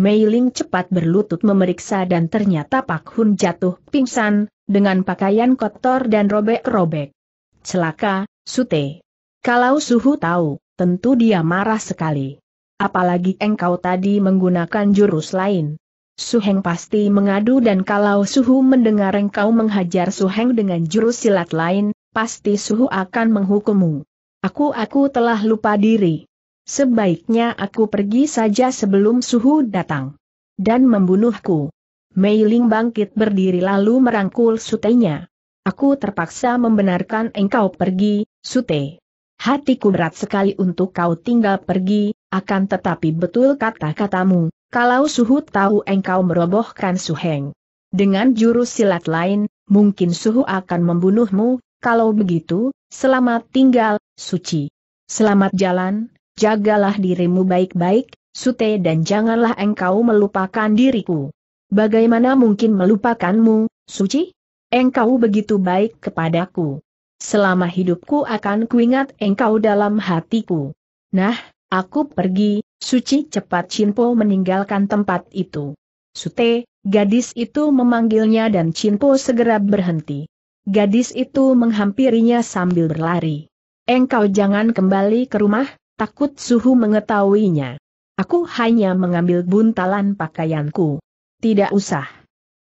Mei Ling cepat berlutut memeriksa dan ternyata Pak Hun jatuh pingsan, dengan pakaian kotor dan robek-robek. Celaka, Sute. Kalau Suhu tahu, tentu dia marah sekali. Apalagi engkau tadi menggunakan jurus lain. Suheng pasti mengadu dan kalau Suhu mendengar engkau menghajar Suheng dengan jurus silat lain, pasti Suhu akan menghukummu. Aku-aku telah lupa diri. Sebaiknya aku pergi saja sebelum Suhu datang. Dan membunuhku. Mei Ling bangkit berdiri lalu merangkul sutenya. Aku terpaksa membenarkan engkau pergi, sute. Hatiku berat sekali untuk kau tinggal pergi, akan tetapi betul kata-katamu, kalau Suhu tahu engkau merobohkan Suheng dengan jurus silat lain, mungkin Suhu akan membunuhmu, kalau begitu, selamat tinggal, suci. Selamat jalan, jagalah dirimu baik-baik, Sute dan janganlah engkau melupakan diriku. Bagaimana mungkin melupakanmu, suci? Engkau begitu baik kepadaku. Selama hidupku akan kuingat engkau dalam hatiku. Nah, aku pergi, Suci cepat Cinpo meninggalkan tempat itu. Sute, gadis itu memanggilnya dan Cinpo segera berhenti. Gadis itu menghampirinya sambil berlari. Engkau jangan kembali ke rumah, takut suhu mengetahuinya. Aku hanya mengambil buntalan pakaianku. Tidak usah.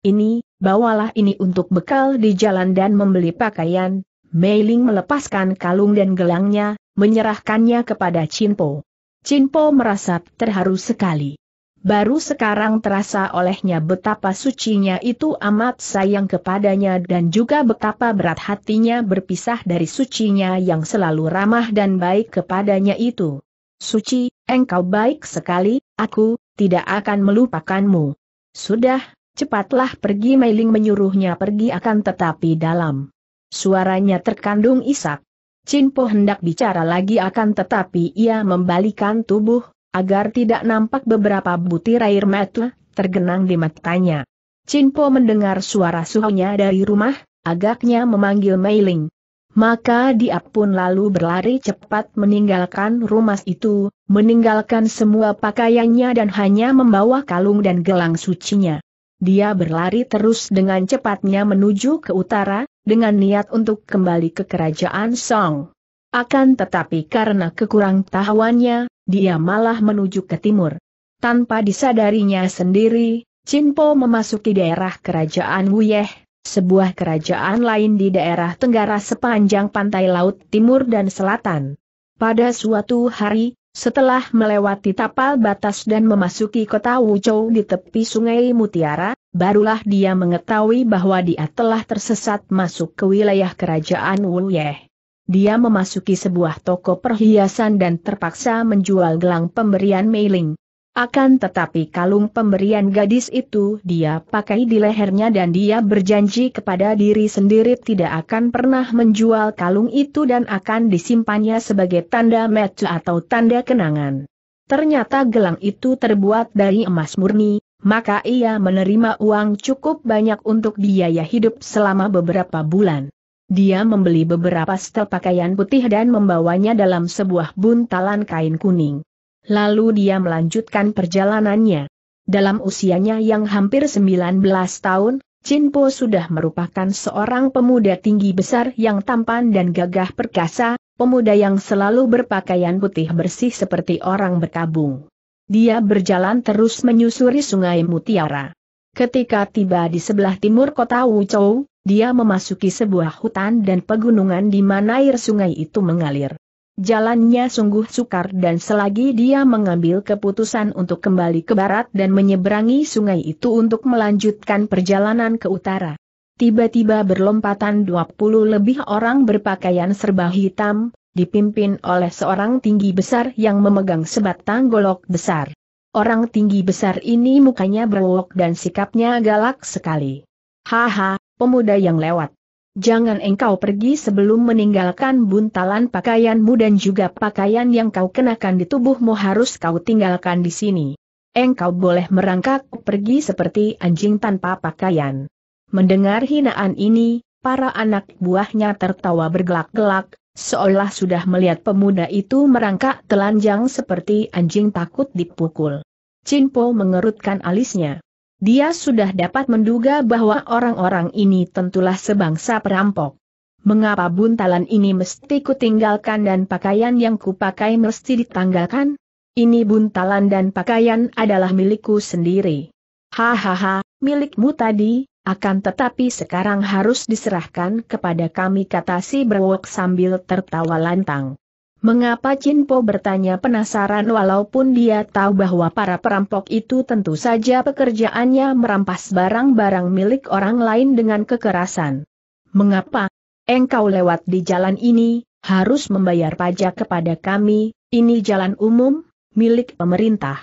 Ini, bawalah ini untuk bekal di jalan dan membeli pakaian. Mei Ling melepaskan kalung dan gelangnya, menyerahkannya kepada Cinpo. Cinpo merasa terharu sekali. Baru sekarang terasa olehnya betapa sucinya itu amat sayang kepadanya dan juga betapa berat hatinya berpisah dari sucinya yang selalu ramah dan baik kepadanya itu. Suci, engkau baik sekali, aku, tidak akan melupakanmu. Sudah, cepatlah pergi Meiling menyuruhnya pergi akan tetapi dalam. Suaranya terkandung isak. Chin Po hendak bicara lagi akan tetapi ia membalikan tubuh, agar tidak nampak beberapa butir air mata, tergenang di matanya. Chin Po mendengar suara suhunya dari rumah, agaknya memanggil Meiling. Maka dia pun lalu berlari cepat meninggalkan rumah itu, meninggalkan semua pakaiannya dan hanya membawa kalung dan gelang sucinya. Dia berlari terus dengan cepatnya menuju ke utara, dengan niat untuk kembali ke kerajaan Song. Akan tetapi karena kekurang tahuannya, dia malah menuju ke timur. Tanpa disadarinya sendiri, Jinpo memasuki daerah kerajaan Wuyeh, sebuah kerajaan lain di daerah tenggara sepanjang pantai laut timur dan selatan. Pada suatu hari, setelah melewati tapal batas dan memasuki kota Wuchou di tepi sungai Mutiara, barulah dia mengetahui bahwa dia telah tersesat masuk ke wilayah kerajaan Wuyeh. Dia memasuki sebuah toko perhiasan dan terpaksa menjual gelang pemberian mailing. Akan tetapi kalung pemberian gadis itu dia pakai di lehernya dan dia berjanji kepada diri sendiri tidak akan pernah menjual kalung itu dan akan disimpannya sebagai tanda match atau tanda kenangan. Ternyata gelang itu terbuat dari emas murni, maka ia menerima uang cukup banyak untuk biaya hidup selama beberapa bulan. Dia membeli beberapa setel pakaian putih dan membawanya dalam sebuah buntalan kain kuning lalu dia melanjutkan perjalanannya. Dalam usianya yang hampir 19 tahun, Chin Po sudah merupakan seorang pemuda tinggi besar yang tampan dan gagah perkasa, pemuda yang selalu berpakaian putih bersih seperti orang berkabung. Dia berjalan terus menyusuri sungai Mutiara. Ketika tiba di sebelah timur kota Wuchou, dia memasuki sebuah hutan dan pegunungan di mana air sungai itu mengalir. Jalannya sungguh sukar dan selagi dia mengambil keputusan untuk kembali ke barat dan menyeberangi sungai itu untuk melanjutkan perjalanan ke utara. Tiba-tiba berlompatan 20 lebih orang berpakaian serba hitam, dipimpin oleh seorang tinggi besar yang memegang sebatang golok besar. Orang tinggi besar ini mukanya berwok dan sikapnya galak sekali. Haha, pemuda yang lewat jangan engkau pergi sebelum meninggalkan buntalan pakaianmu dan juga pakaian yang kau kenakan di tubuhmu harus kau tinggalkan di sini. Engkau boleh merangkak pergi seperti anjing tanpa pakaian. Mendengar hinaan ini, para anak buahnya tertawa bergelak-gelak, seolah sudah melihat pemuda itu merangkak telanjang seperti anjing takut dipukul. Cinpo mengerutkan alisnya. Dia sudah dapat menduga bahwa orang-orang ini tentulah sebangsa perampok. Mengapa buntalan ini mesti kutinggalkan dan pakaian yang kupakai mesti ditanggalkan? Ini buntalan dan pakaian adalah milikku sendiri. Hahaha, milikmu tadi, akan tetapi sekarang harus diserahkan kepada kami kata si Berwok sambil tertawa lantang. Mengapa Cinpo bertanya penasaran walaupun dia tahu bahwa para perampok itu tentu saja pekerjaannya merampas barang-barang milik orang lain dengan kekerasan. Mengapa? Engkau lewat di jalan ini, harus membayar pajak kepada kami, ini jalan umum, milik pemerintah.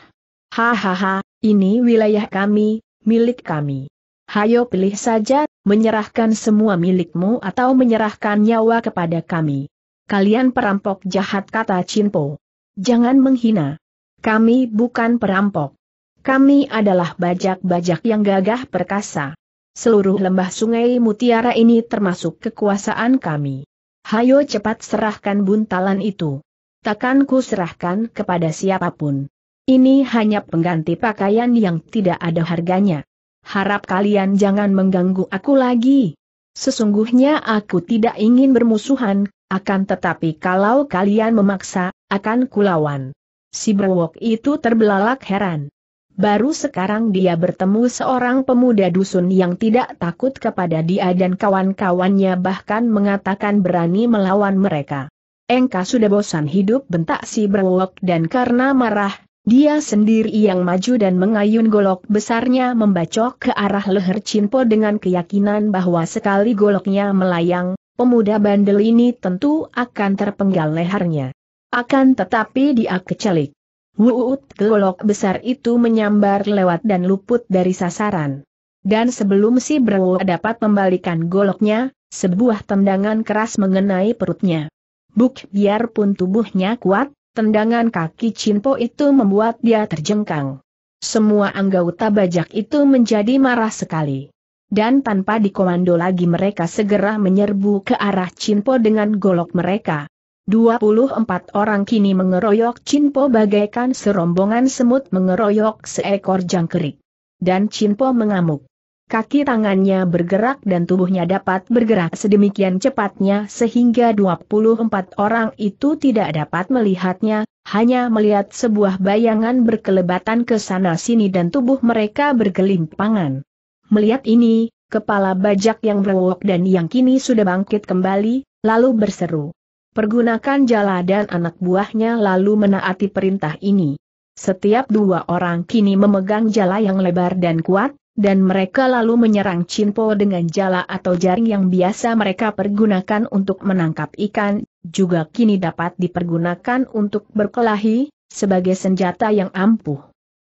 Hahaha, ini wilayah kami, milik kami. Hayo pilih saja, menyerahkan semua milikmu atau menyerahkan nyawa kepada kami. Kalian perampok jahat kata Cimpo. Jangan menghina. Kami bukan perampok. Kami adalah bajak-bajak yang gagah perkasa. Seluruh lembah sungai mutiara ini termasuk kekuasaan kami. Hayo cepat serahkan buntalan itu. Takkan ku serahkan kepada siapapun. Ini hanya pengganti pakaian yang tidak ada harganya. Harap kalian jangan mengganggu aku lagi. Sesungguhnya aku tidak ingin bermusuhan, akan tetapi kalau kalian memaksa, akan kulawan. Si Brewok itu terbelalak heran. Baru sekarang dia bertemu seorang pemuda dusun yang tidak takut kepada dia dan kawan-kawannya bahkan mengatakan berani melawan mereka. Engka sudah bosan hidup bentak si Brewok dan karena marah, dia sendiri yang maju dan mengayun golok besarnya membacok ke arah leher Cinpo dengan keyakinan bahwa sekali goloknya melayang, pemuda bandel ini tentu akan terpenggal lehernya. Akan tetapi dia kecelik. Wuut golok besar itu menyambar lewat dan luput dari sasaran. Dan sebelum si Brewo dapat membalikan goloknya, sebuah tendangan keras mengenai perutnya. Buk biarpun tubuhnya kuat, tendangan kaki Cinpo itu membuat dia terjengkang. Semua anggota bajak itu menjadi marah sekali dan tanpa dikomando lagi mereka segera menyerbu ke arah Chinpo dengan golok mereka. 24 orang kini mengeroyok Chinpo bagaikan serombongan semut mengeroyok seekor jangkrik. Dan Chinpo mengamuk. Kaki tangannya bergerak dan tubuhnya dapat bergerak sedemikian cepatnya sehingga 24 orang itu tidak dapat melihatnya, hanya melihat sebuah bayangan berkelebatan ke sana sini dan tubuh mereka bergelimpangan. Melihat ini, kepala bajak yang berwok dan yang kini sudah bangkit kembali, lalu berseru. Pergunakan jala dan anak buahnya lalu menaati perintah ini. Setiap dua orang kini memegang jala yang lebar dan kuat, dan mereka lalu menyerang Cinpo dengan jala atau jaring yang biasa mereka pergunakan untuk menangkap ikan, juga kini dapat dipergunakan untuk berkelahi, sebagai senjata yang ampuh.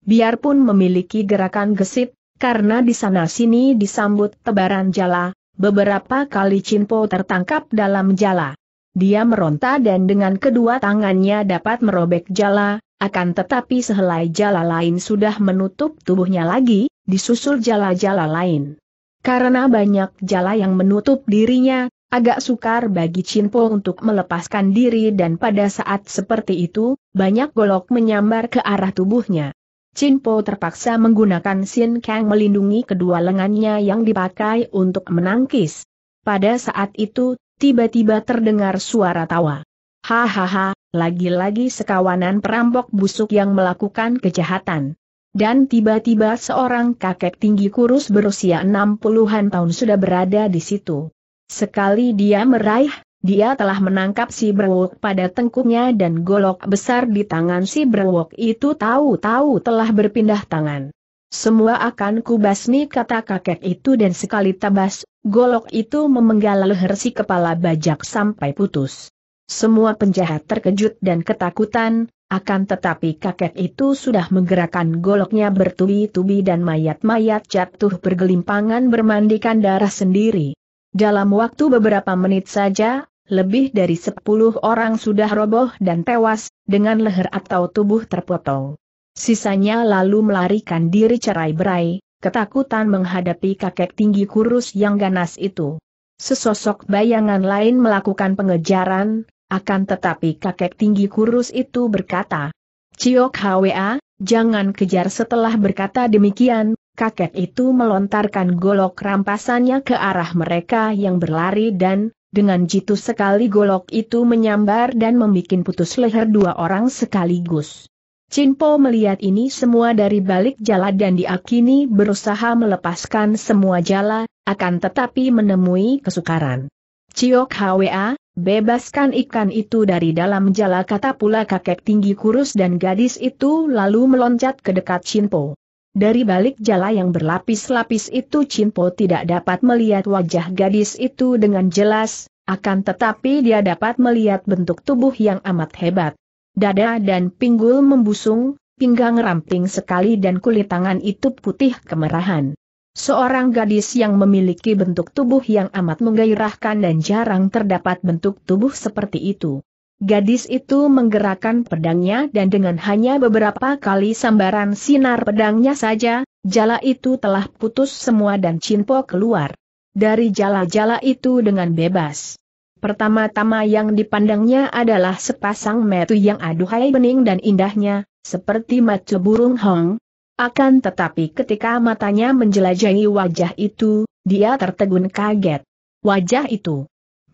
Biarpun memiliki gerakan gesit, karena di sana-sini disambut tebaran jala, beberapa kali Cinpo tertangkap dalam jala. Dia meronta dan dengan kedua tangannya dapat merobek jala, akan tetapi sehelai jala lain sudah menutup tubuhnya lagi, disusul jala-jala lain. Karena banyak jala yang menutup dirinya, agak sukar bagi Cinpo untuk melepaskan diri dan pada saat seperti itu, banyak golok menyambar ke arah tubuhnya. Chin Po terpaksa menggunakan Sin Kang melindungi kedua lengannya yang dipakai untuk menangkis. Pada saat itu, tiba-tiba terdengar suara tawa. Hahaha, lagi-lagi sekawanan perampok busuk yang melakukan kejahatan. Dan tiba-tiba seorang kakek tinggi kurus berusia 60-an tahun sudah berada di situ. Sekali dia meraih dia telah menangkap si Brewok pada tengkuknya dan golok besar di tangan si Brewok itu tahu-tahu telah berpindah tangan. Semua akan kubasmi kata kakek itu dan sekali tabas, golok itu memenggal leher si kepala bajak sampai putus. Semua penjahat terkejut dan ketakutan, akan tetapi kakek itu sudah menggerakkan goloknya bertubi-tubi dan mayat-mayat jatuh bergelimpangan bermandikan darah sendiri. Dalam waktu beberapa menit saja, lebih dari sepuluh orang sudah roboh dan tewas, dengan leher atau tubuh terpotong. Sisanya lalu melarikan diri cerai-berai, ketakutan menghadapi kakek tinggi kurus yang ganas itu. Sesosok bayangan lain melakukan pengejaran, akan tetapi kakek tinggi kurus itu berkata, Ciok Hwa, jangan kejar setelah berkata demikian, kakek itu melontarkan golok rampasannya ke arah mereka yang berlari dan, dengan jitu sekali golok itu menyambar dan membuat putus leher dua orang sekaligus. Cinpo melihat ini semua dari balik jala dan diakini berusaha melepaskan semua jala, akan tetapi menemui kesukaran. Ciok Hwa, Bebaskan ikan itu dari dalam jala kata pula kakek tinggi kurus dan gadis itu lalu meloncat ke dekat Chinpo. Dari balik jala yang berlapis-lapis itu Cimpo tidak dapat melihat wajah gadis itu dengan jelas, akan tetapi dia dapat melihat bentuk tubuh yang amat hebat. Dada dan pinggul membusung, pinggang ramping sekali dan kulit tangan itu putih kemerahan. Seorang gadis yang memiliki bentuk tubuh yang amat menggairahkan dan jarang terdapat bentuk tubuh seperti itu. Gadis itu menggerakkan pedangnya dan dengan hanya beberapa kali sambaran sinar pedangnya saja, jala itu telah putus semua dan Cinpo keluar. Dari jala-jala itu dengan bebas. Pertama-tama yang dipandangnya adalah sepasang metu yang aduhai bening dan indahnya, seperti mata burung hong. Akan tetapi ketika matanya menjelajahi wajah itu, dia tertegun kaget. Wajah itu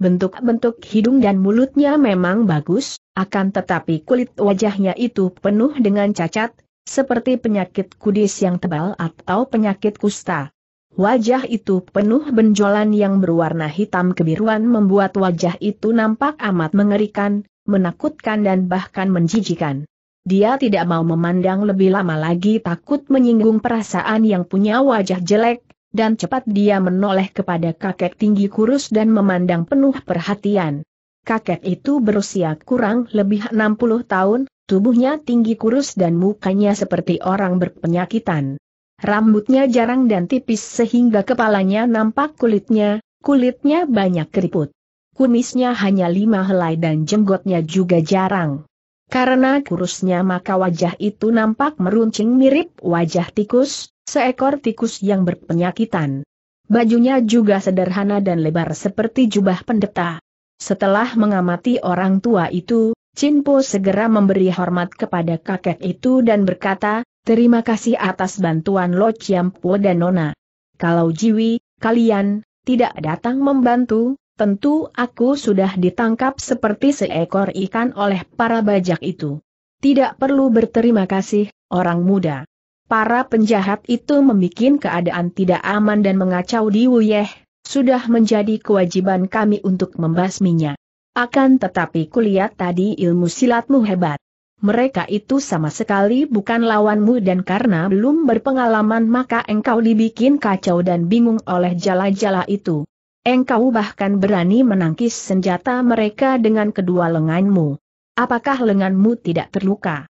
Bentuk-bentuk hidung dan mulutnya memang bagus, akan tetapi kulit wajahnya itu penuh dengan cacat, seperti penyakit kudis yang tebal atau penyakit kusta. Wajah itu penuh benjolan yang berwarna hitam kebiruan membuat wajah itu nampak amat mengerikan, menakutkan dan bahkan menjijikan. Dia tidak mau memandang lebih lama lagi takut menyinggung perasaan yang punya wajah jelek, dan cepat dia menoleh kepada kakek tinggi kurus dan memandang penuh perhatian. Kakek itu berusia kurang lebih 60 tahun, tubuhnya tinggi kurus dan mukanya seperti orang berpenyakitan. Rambutnya jarang dan tipis sehingga kepalanya nampak kulitnya, kulitnya banyak keriput. Kumisnya hanya lima helai dan jenggotnya juga jarang. Karena kurusnya maka wajah itu nampak meruncing mirip wajah tikus, seekor tikus yang berpenyakitan. Bajunya juga sederhana dan lebar seperti jubah pendeta. Setelah mengamati orang tua itu, Po segera memberi hormat kepada kakek itu dan berkata, terima kasih atas bantuan Lo Chiam Po dan Nona. Kalau Jiwi, kalian, tidak datang membantu, tentu aku sudah ditangkap seperti seekor ikan oleh para bajak itu. Tidak perlu berterima kasih, orang muda para penjahat itu membuat keadaan tidak aman dan mengacau di Wuyeh, sudah menjadi kewajiban kami untuk membasminya. Akan tetapi kulihat tadi ilmu silatmu hebat. Mereka itu sama sekali bukan lawanmu dan karena belum berpengalaman maka engkau dibikin kacau dan bingung oleh jala-jala itu. Engkau bahkan berani menangkis senjata mereka dengan kedua lenganmu. Apakah lenganmu tidak terluka?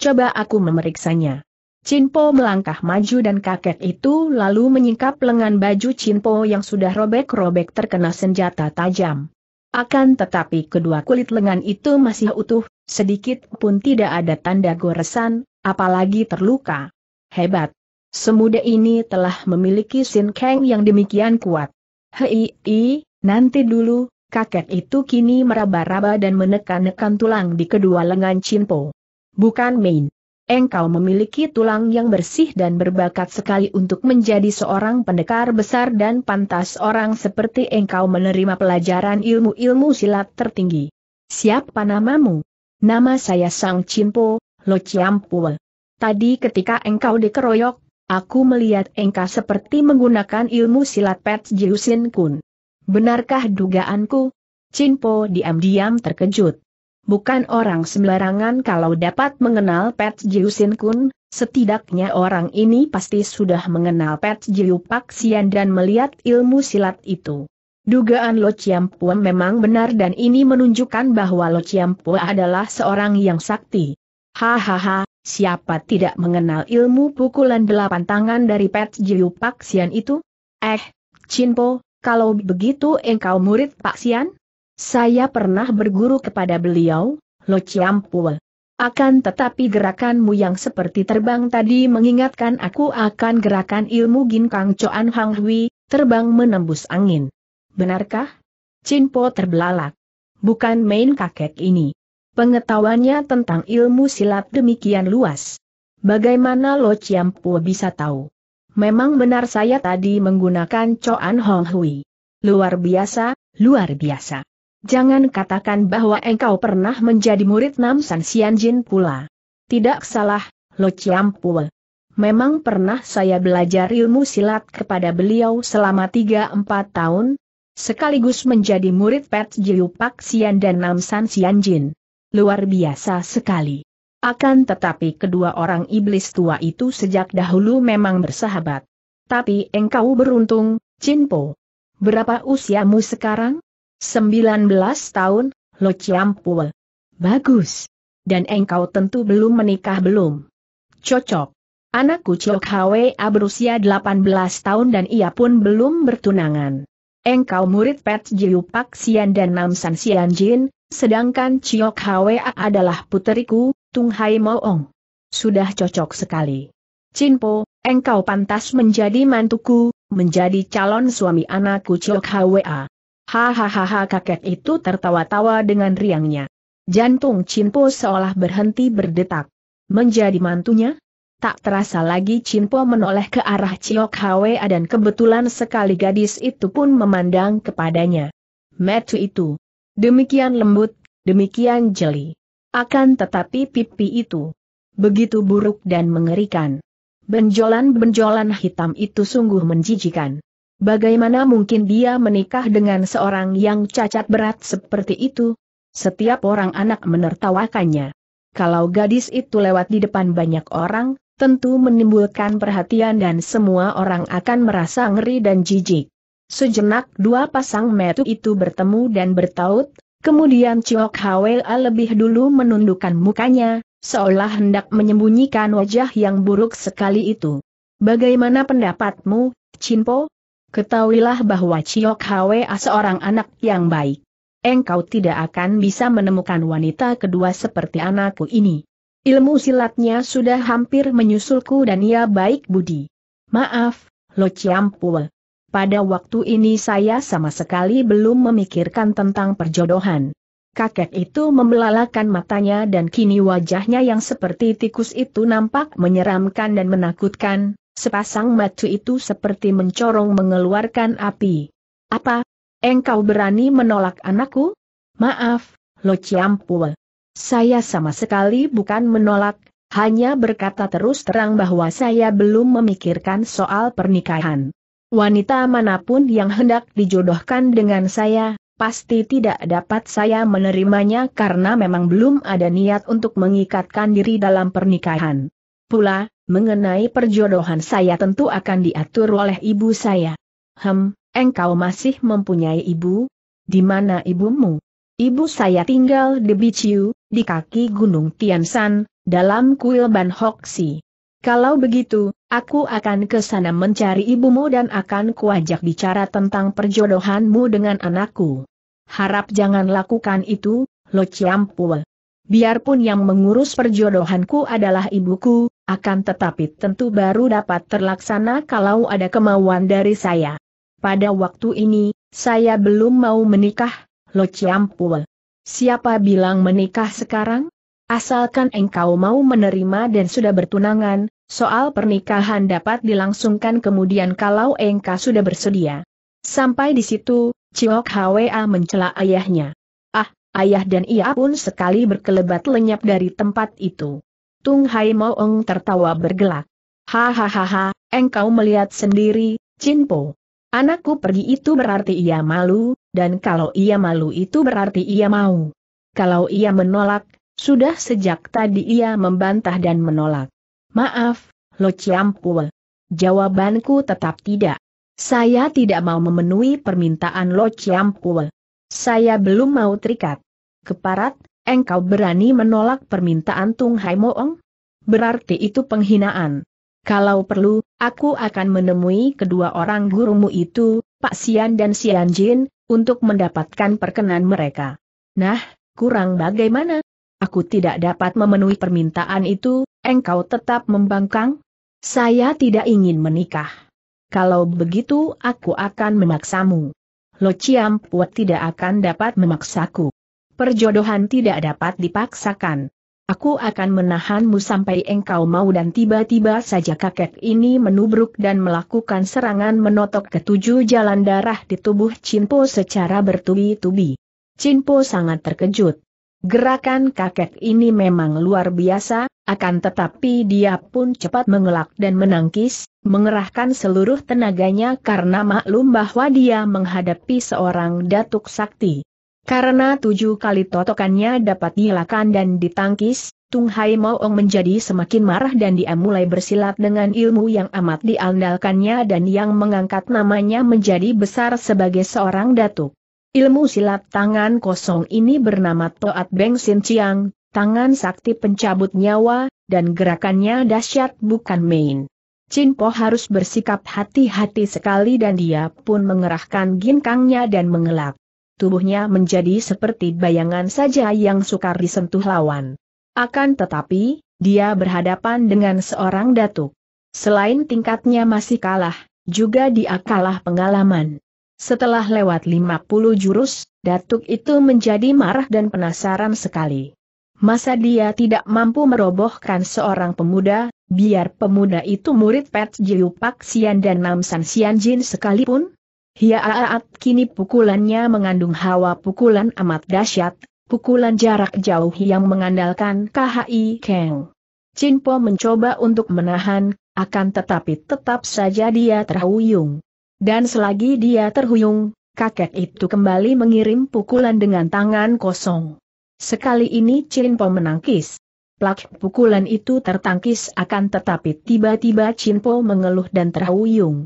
Coba aku memeriksanya. Cinpo melangkah maju dan kakek itu lalu menyingkap lengan baju Cinpo yang sudah robek-robek terkena senjata tajam. Akan tetapi kedua kulit lengan itu masih utuh, sedikit pun tidak ada tanda goresan, apalagi terluka. Hebat! Semuda ini telah memiliki Sin Kang yang demikian kuat. Hei, hei, nanti dulu, kakek itu kini meraba-raba dan menekan-nekan tulang di kedua lengan Cinpo. Bukan main engkau memiliki tulang yang bersih dan berbakat sekali untuk menjadi seorang pendekar besar dan pantas orang seperti engkau menerima pelajaran ilmu-ilmu silat tertinggi. Siapa namamu? Nama saya Sang Cinpo, Lo Ciampul. Tadi ketika engkau dikeroyok, aku melihat engkau seperti menggunakan ilmu silat Pet Jiusin Kun. Benarkah dugaanku? Cinpo diam-diam terkejut bukan orang sembarangan kalau dapat mengenal Pet Jiusin Kun, setidaknya orang ini pasti sudah mengenal Pet Jiu Pak Sian dan melihat ilmu silat itu. Dugaan Lo Chiam Pua memang benar dan ini menunjukkan bahwa Lo Chiam Pua adalah seorang yang sakti. Hahaha, siapa tidak mengenal ilmu pukulan delapan tangan dari Pet Jiu Pak Sian itu? Eh, Po, kalau begitu engkau murid Pak Sian? Saya pernah berguru kepada beliau, Lo Chiampue. Akan tetapi gerakanmu yang seperti terbang tadi mengingatkan aku akan gerakan ilmu Ginkang Choan Hang Hui, terbang menembus angin. Benarkah? Cinpo terbelalak. Bukan main kakek ini. Pengetahuannya tentang ilmu silat demikian luas. Bagaimana Lo Po bisa tahu? Memang benar saya tadi menggunakan Choan Hong Hui. Luar biasa, luar biasa. Jangan katakan bahwa engkau pernah menjadi murid Nam San Sian Jin pula. Tidak salah, Lo Chiam Memang pernah saya belajar ilmu silat kepada beliau selama 3-4 tahun, sekaligus menjadi murid Pet Jiu Pak Xian dan Nam San Sian Jin. Luar biasa sekali. Akan tetapi kedua orang iblis tua itu sejak dahulu memang bersahabat. Tapi engkau beruntung, Po. Berapa usiamu sekarang? 19 tahun, Lo Chiampue. Bagus. Dan engkau tentu belum menikah belum? Cocok. Anakku Chok Hwa berusia 18 tahun dan ia pun belum bertunangan. Engkau murid Pet Jiu Sian dan Nam San Sian Jin, sedangkan Chok Hwa adalah puteriku, Tung Hai Moong. Sudah cocok sekali. Cinpo, engkau pantas menjadi mantuku, menjadi calon suami anakku Chok Hwa. Hahaha kakek itu tertawa-tawa dengan riangnya. Jantung Cinpo seolah berhenti berdetak. Menjadi mantunya? Tak terasa lagi Cinpo menoleh ke arah Ciok Hwe dan kebetulan sekali gadis itu pun memandang kepadanya. Metu itu. Demikian lembut, demikian jeli. Akan tetapi pipi itu. Begitu buruk dan mengerikan. Benjolan-benjolan hitam itu sungguh menjijikan. Bagaimana mungkin dia menikah dengan seorang yang cacat berat seperti itu? Setiap orang anak menertawakannya. Kalau gadis itu lewat di depan banyak orang, tentu menimbulkan perhatian dan semua orang akan merasa ngeri dan jijik. Sejenak dua pasang metu itu bertemu dan bertaut, kemudian Chiok Hwa lebih dulu menundukkan mukanya, seolah hendak menyembunyikan wajah yang buruk sekali itu. Bagaimana pendapatmu, Chinpo? Ketahuilah bahwa Ciok Hwa seorang anak yang baik. Engkau tidak akan bisa menemukan wanita kedua seperti anakku ini. Ilmu silatnya sudah hampir menyusulku dan ia baik budi. Maaf, Lo Ciampul. Pada waktu ini saya sama sekali belum memikirkan tentang perjodohan. Kakek itu membelalakan matanya dan kini wajahnya yang seperti tikus itu nampak menyeramkan dan menakutkan, Sepasang mata itu seperti mencorong mengeluarkan api. Apa? Engkau berani menolak anakku? Maaf, Lo Ciampul. Saya sama sekali bukan menolak, hanya berkata terus terang bahwa saya belum memikirkan soal pernikahan. Wanita manapun yang hendak dijodohkan dengan saya, pasti tidak dapat saya menerimanya karena memang belum ada niat untuk mengikatkan diri dalam pernikahan. Pula, Mengenai perjodohan saya tentu akan diatur oleh ibu saya. Hem, engkau masih mempunyai ibu? Di mana ibumu? Ibu saya tinggal di Biciu, di kaki Gunung Tiansan, dalam kuil Ban Hoksi. Kalau begitu, aku akan ke sana mencari ibumu dan akan kuajak bicara tentang perjodohanmu dengan anakku. Harap jangan lakukan itu, Lo Ciampul. Biarpun yang mengurus perjodohanku adalah ibuku, akan tetapi tentu baru dapat terlaksana kalau ada kemauan dari saya. Pada waktu ini, saya belum mau menikah, Lo Ciampul. Siapa bilang menikah sekarang? Asalkan engkau mau menerima dan sudah bertunangan, soal pernikahan dapat dilangsungkan kemudian kalau engkau sudah bersedia. Sampai di situ, Ciok Hwa mencela ayahnya. Ah, ayah dan ia pun sekali berkelebat lenyap dari tempat itu. Tung Hai Moong tertawa bergelak. Hahaha, engkau melihat sendiri, Po. Anakku pergi itu berarti ia malu, dan kalau ia malu itu berarti ia mau. Kalau ia menolak, sudah sejak tadi ia membantah dan menolak. Maaf, Lo Ciampul. Jawabanku tetap tidak. Saya tidak mau memenuhi permintaan Lo Ciampul. Saya belum mau terikat. Keparat, engkau berani menolak permintaan Tung Hai Moong? Berarti itu penghinaan. Kalau perlu, aku akan menemui kedua orang gurumu itu, Pak Sian dan Sian Jin, untuk mendapatkan perkenan mereka. Nah, kurang bagaimana? Aku tidak dapat memenuhi permintaan itu, engkau tetap membangkang? Saya tidak ingin menikah. Kalau begitu aku akan memaksamu. Lo Ciampuat tidak akan dapat memaksaku. Perjodohan tidak dapat dipaksakan. Aku akan menahanmu sampai engkau mau dan tiba-tiba saja kakek ini menubruk dan melakukan serangan menotok ketujuh jalan darah di tubuh Cinpo secara bertubi-tubi. Cinpo sangat terkejut. Gerakan kakek ini memang luar biasa, akan tetapi dia pun cepat mengelak dan menangkis, mengerahkan seluruh tenaganya karena maklum bahwa dia menghadapi seorang datuk sakti. Karena tujuh kali totokannya dapat dilakan dan ditangkis, Tung Hai Moong menjadi semakin marah dan dia mulai bersilat dengan ilmu yang amat diandalkannya dan yang mengangkat namanya menjadi besar sebagai seorang datuk. Ilmu silat tangan kosong ini bernama Toat Beng Sin Chiang, tangan sakti pencabut nyawa, dan gerakannya dahsyat bukan main. Chin Po harus bersikap hati-hati sekali dan dia pun mengerahkan ginkangnya dan mengelak tubuhnya menjadi seperti bayangan saja yang sukar disentuh lawan. Akan tetapi, dia berhadapan dengan seorang datuk. Selain tingkatnya masih kalah, juga dia kalah pengalaman. Setelah lewat 50 jurus, Datuk itu menjadi marah dan penasaran sekali. Masa dia tidak mampu merobohkan seorang pemuda, biar pemuda itu murid Pet Jiupak Sian dan San Sian Jin sekalipun? Hiaat kini pukulannya mengandung hawa pukulan amat dahsyat, pukulan jarak jauh yang mengandalkan KHI Kang. Chinpo mencoba untuk menahan, akan tetapi tetap saja dia terhuyung. Dan selagi dia terhuyung, kakek itu kembali mengirim pukulan dengan tangan kosong. Sekali ini Chinpo menangkis. Plak pukulan itu tertangkis akan tetapi tiba-tiba Chinpo mengeluh dan terhuyung.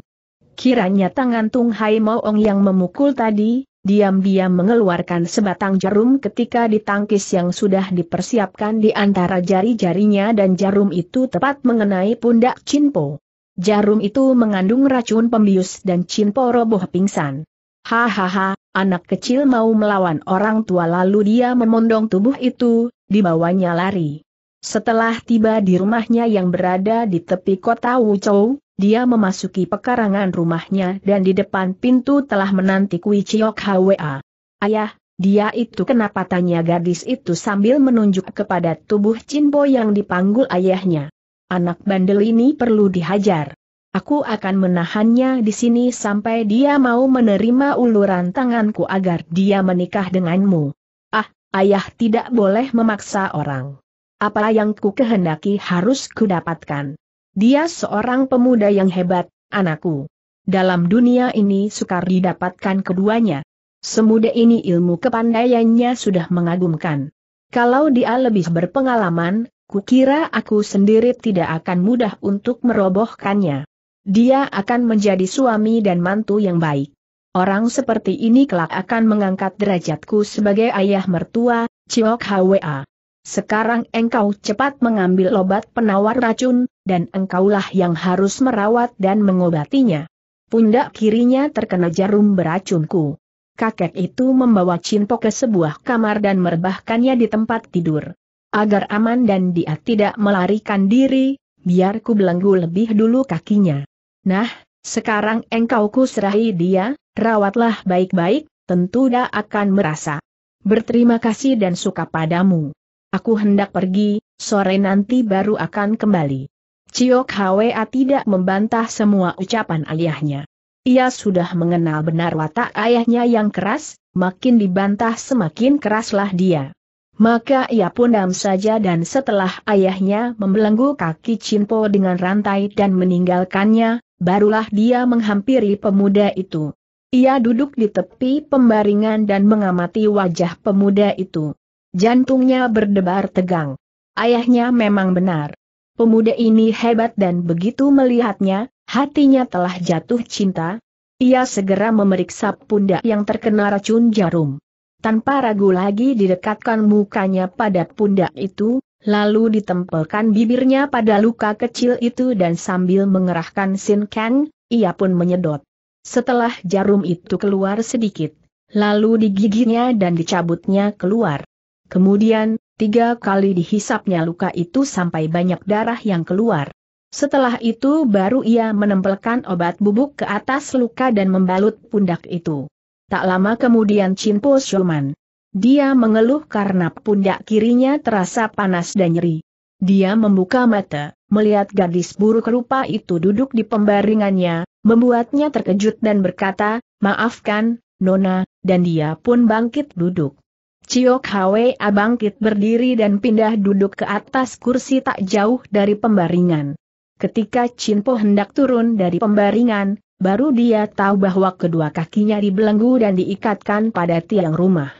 Kiranya tangan Tung Hai Moong yang memukul tadi, diam-diam mengeluarkan sebatang jarum ketika ditangkis yang sudah dipersiapkan di antara jari-jarinya dan jarum itu tepat mengenai pundak Po. Jarum itu mengandung racun pembius dan Po roboh pingsan. Hahaha, anak kecil mau melawan orang tua lalu dia memondong tubuh itu, dibawanya lari. Setelah tiba di rumahnya yang berada di tepi kota Wuchou. Dia memasuki pekarangan rumahnya dan di depan pintu telah menanti Kui Chiok Hwa. Ayah, dia itu kenapa tanya gadis itu sambil menunjuk kepada tubuh Chinbo yang dipanggul ayahnya. Anak bandel ini perlu dihajar. Aku akan menahannya di sini sampai dia mau menerima uluran tanganku agar dia menikah denganmu. Ah, ayah tidak boleh memaksa orang. Apa yang ku kehendaki harus kudapatkan. Dia seorang pemuda yang hebat, anakku. Dalam dunia ini sukar didapatkan keduanya. Semuda ini ilmu kepandaiannya sudah mengagumkan. Kalau dia lebih berpengalaman, kukira aku sendiri tidak akan mudah untuk merobohkannya. Dia akan menjadi suami dan mantu yang baik. Orang seperti ini kelak akan mengangkat derajatku sebagai ayah mertua, Ciok Hwa. Sekarang engkau cepat mengambil obat penawar racun, dan engkaulah yang harus merawat dan mengobatinya. Pundak kirinya terkena jarum beracunku. Kakek itu membawa Cinpo ke sebuah kamar dan merebahkannya di tempat tidur. Agar aman dan dia tidak melarikan diri, biar ku belenggu lebih dulu kakinya. Nah, sekarang engkau ku serahi dia, rawatlah baik-baik, tentu dia akan merasa berterima kasih dan suka padamu. Aku hendak pergi, sore nanti baru akan kembali. Cio Hwa tidak membantah semua ucapan ayahnya. Ia sudah mengenal benar watak ayahnya yang keras, makin dibantah semakin keraslah dia. Maka ia pun dam saja dan setelah ayahnya membelenggu kaki Cinpo dengan rantai dan meninggalkannya, barulah dia menghampiri pemuda itu. Ia duduk di tepi pembaringan dan mengamati wajah pemuda itu. Jantungnya berdebar tegang. Ayahnya memang benar. Pemuda ini hebat dan begitu melihatnya, hatinya telah jatuh cinta. Ia segera memeriksa pundak yang terkena racun jarum. Tanpa ragu lagi didekatkan mukanya pada pundak itu, lalu ditempelkan bibirnya pada luka kecil itu dan sambil mengerahkan sin kang, ia pun menyedot. Setelah jarum itu keluar sedikit, lalu digigitnya dan dicabutnya keluar. Kemudian, Tiga kali dihisapnya luka itu sampai banyak darah yang keluar. Setelah itu baru ia menempelkan obat bubuk ke atas luka dan membalut pundak itu. Tak lama kemudian Po Shuman. Dia mengeluh karena pundak kirinya terasa panas dan nyeri. Dia membuka mata, melihat gadis buruk rupa itu duduk di pembaringannya, membuatnya terkejut dan berkata, maafkan, Nona, dan dia pun bangkit duduk. Cio Kwe abangkit berdiri dan pindah duduk ke atas kursi tak jauh dari pembaringan. Ketika Po hendak turun dari pembaringan, baru dia tahu bahwa kedua kakinya dibelenggu dan diikatkan pada tiang rumah.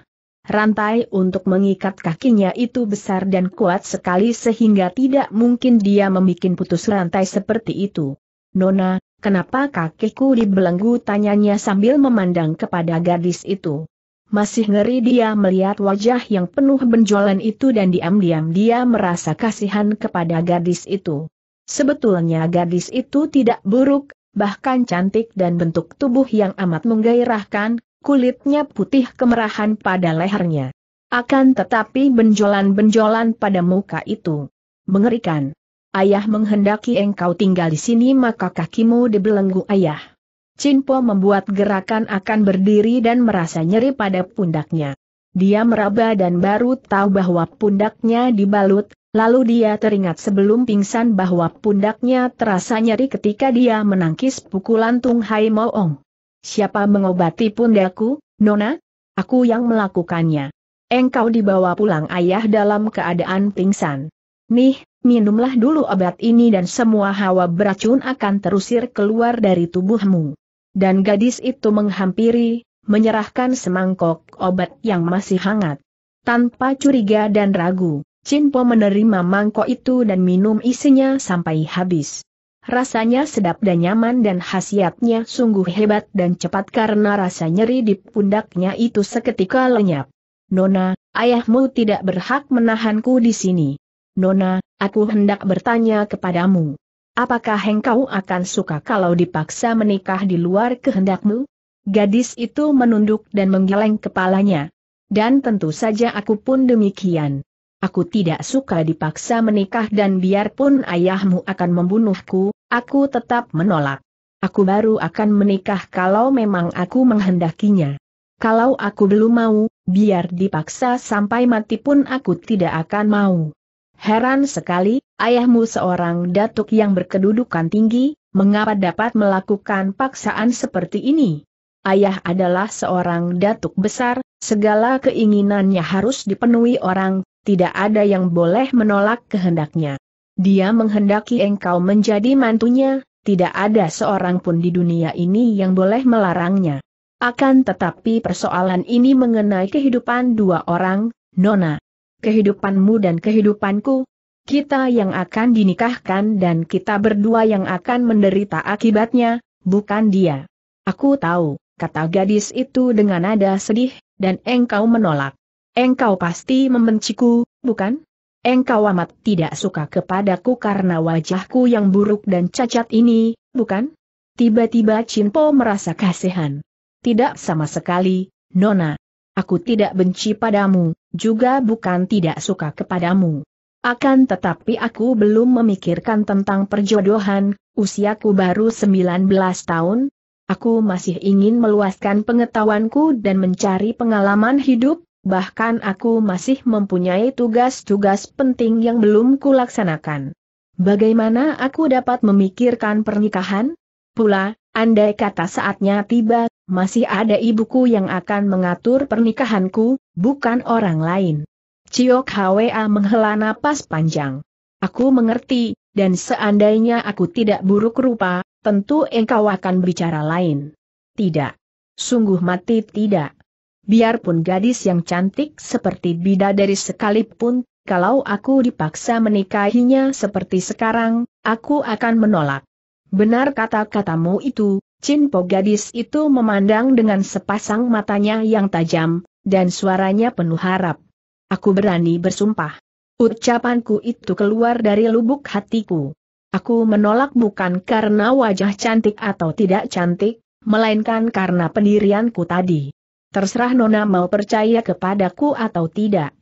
Rantai untuk mengikat kakinya itu besar dan kuat sekali sehingga tidak mungkin dia membuat putus rantai seperti itu. Nona, kenapa kakiku dibelenggu tanyanya sambil memandang kepada gadis itu masih ngeri dia melihat wajah yang penuh benjolan itu dan diam-diam dia merasa kasihan kepada gadis itu. Sebetulnya gadis itu tidak buruk, bahkan cantik dan bentuk tubuh yang amat menggairahkan, kulitnya putih kemerahan pada lehernya. Akan tetapi benjolan-benjolan pada muka itu mengerikan. Ayah menghendaki engkau tinggal di sini maka kakimu dibelenggu ayah. Chinpo membuat gerakan akan berdiri dan merasa nyeri pada pundaknya. Dia meraba dan baru tahu bahwa pundaknya dibalut, lalu dia teringat sebelum pingsan bahwa pundaknya terasa nyeri ketika dia menangkis pukulan Tung Hai Moong. Siapa mengobati pundaku, Nona? Aku yang melakukannya. Engkau dibawa pulang ayah dalam keadaan pingsan. Nih, minumlah dulu obat ini dan semua hawa beracun akan terusir keluar dari tubuhmu. Dan gadis itu menghampiri, menyerahkan semangkok obat yang masih hangat. Tanpa curiga dan ragu, Cinpo menerima mangkok itu dan minum isinya sampai habis. Rasanya sedap dan nyaman dan khasiatnya sungguh hebat dan cepat karena rasa nyeri di pundaknya itu seketika lenyap. Nona, ayahmu tidak berhak menahanku di sini. Nona, aku hendak bertanya kepadamu. Apakah engkau akan suka kalau dipaksa menikah di luar kehendakmu? Gadis itu menunduk dan menggeleng kepalanya. Dan tentu saja aku pun demikian. Aku tidak suka dipaksa menikah dan biarpun ayahmu akan membunuhku, aku tetap menolak. Aku baru akan menikah kalau memang aku menghendakinya. Kalau aku belum mau, biar dipaksa sampai mati pun aku tidak akan mau. Heran sekali, ayahmu seorang datuk yang berkedudukan tinggi, mengapa dapat melakukan paksaan seperti ini? Ayah adalah seorang datuk besar, segala keinginannya harus dipenuhi orang, tidak ada yang boleh menolak kehendaknya. Dia menghendaki engkau menjadi mantunya, tidak ada seorang pun di dunia ini yang boleh melarangnya. Akan tetapi persoalan ini mengenai kehidupan dua orang, Nona. Kehidupanmu dan kehidupanku, kita yang akan dinikahkan dan kita berdua yang akan menderita akibatnya, bukan dia. Aku tahu, kata gadis itu dengan nada sedih, dan engkau menolak. Engkau pasti membenciku, bukan? Engkau amat tidak suka kepadaku karena wajahku yang buruk dan cacat ini, bukan? Tiba-tiba Cinpo merasa kasihan. Tidak sama sekali, Nona. Aku tidak benci padamu, juga bukan tidak suka kepadamu. Akan tetapi aku belum memikirkan tentang perjodohan, usiaku baru 19 tahun, aku masih ingin meluaskan pengetahuanku dan mencari pengalaman hidup, bahkan aku masih mempunyai tugas-tugas penting yang belum kulaksanakan. Bagaimana aku dapat memikirkan pernikahan? Pula, andai kata saatnya tiba, masih ada ibuku yang akan mengatur pernikahanku, bukan orang lain. Cio Kwa menghela napas panjang. Aku mengerti, dan seandainya aku tidak buruk rupa, tentu engkau akan bicara lain. Tidak. Sungguh mati tidak. Biarpun gadis yang cantik seperti bidadari sekalipun, kalau aku dipaksa menikahinya seperti sekarang, aku akan menolak. Benar kata-katamu itu, Cinpo gadis itu memandang dengan sepasang matanya yang tajam, dan suaranya penuh harap. Aku berani bersumpah. Ucapanku itu keluar dari lubuk hatiku. Aku menolak bukan karena wajah cantik atau tidak cantik, melainkan karena pendirianku tadi. Terserah Nona mau percaya kepadaku atau tidak.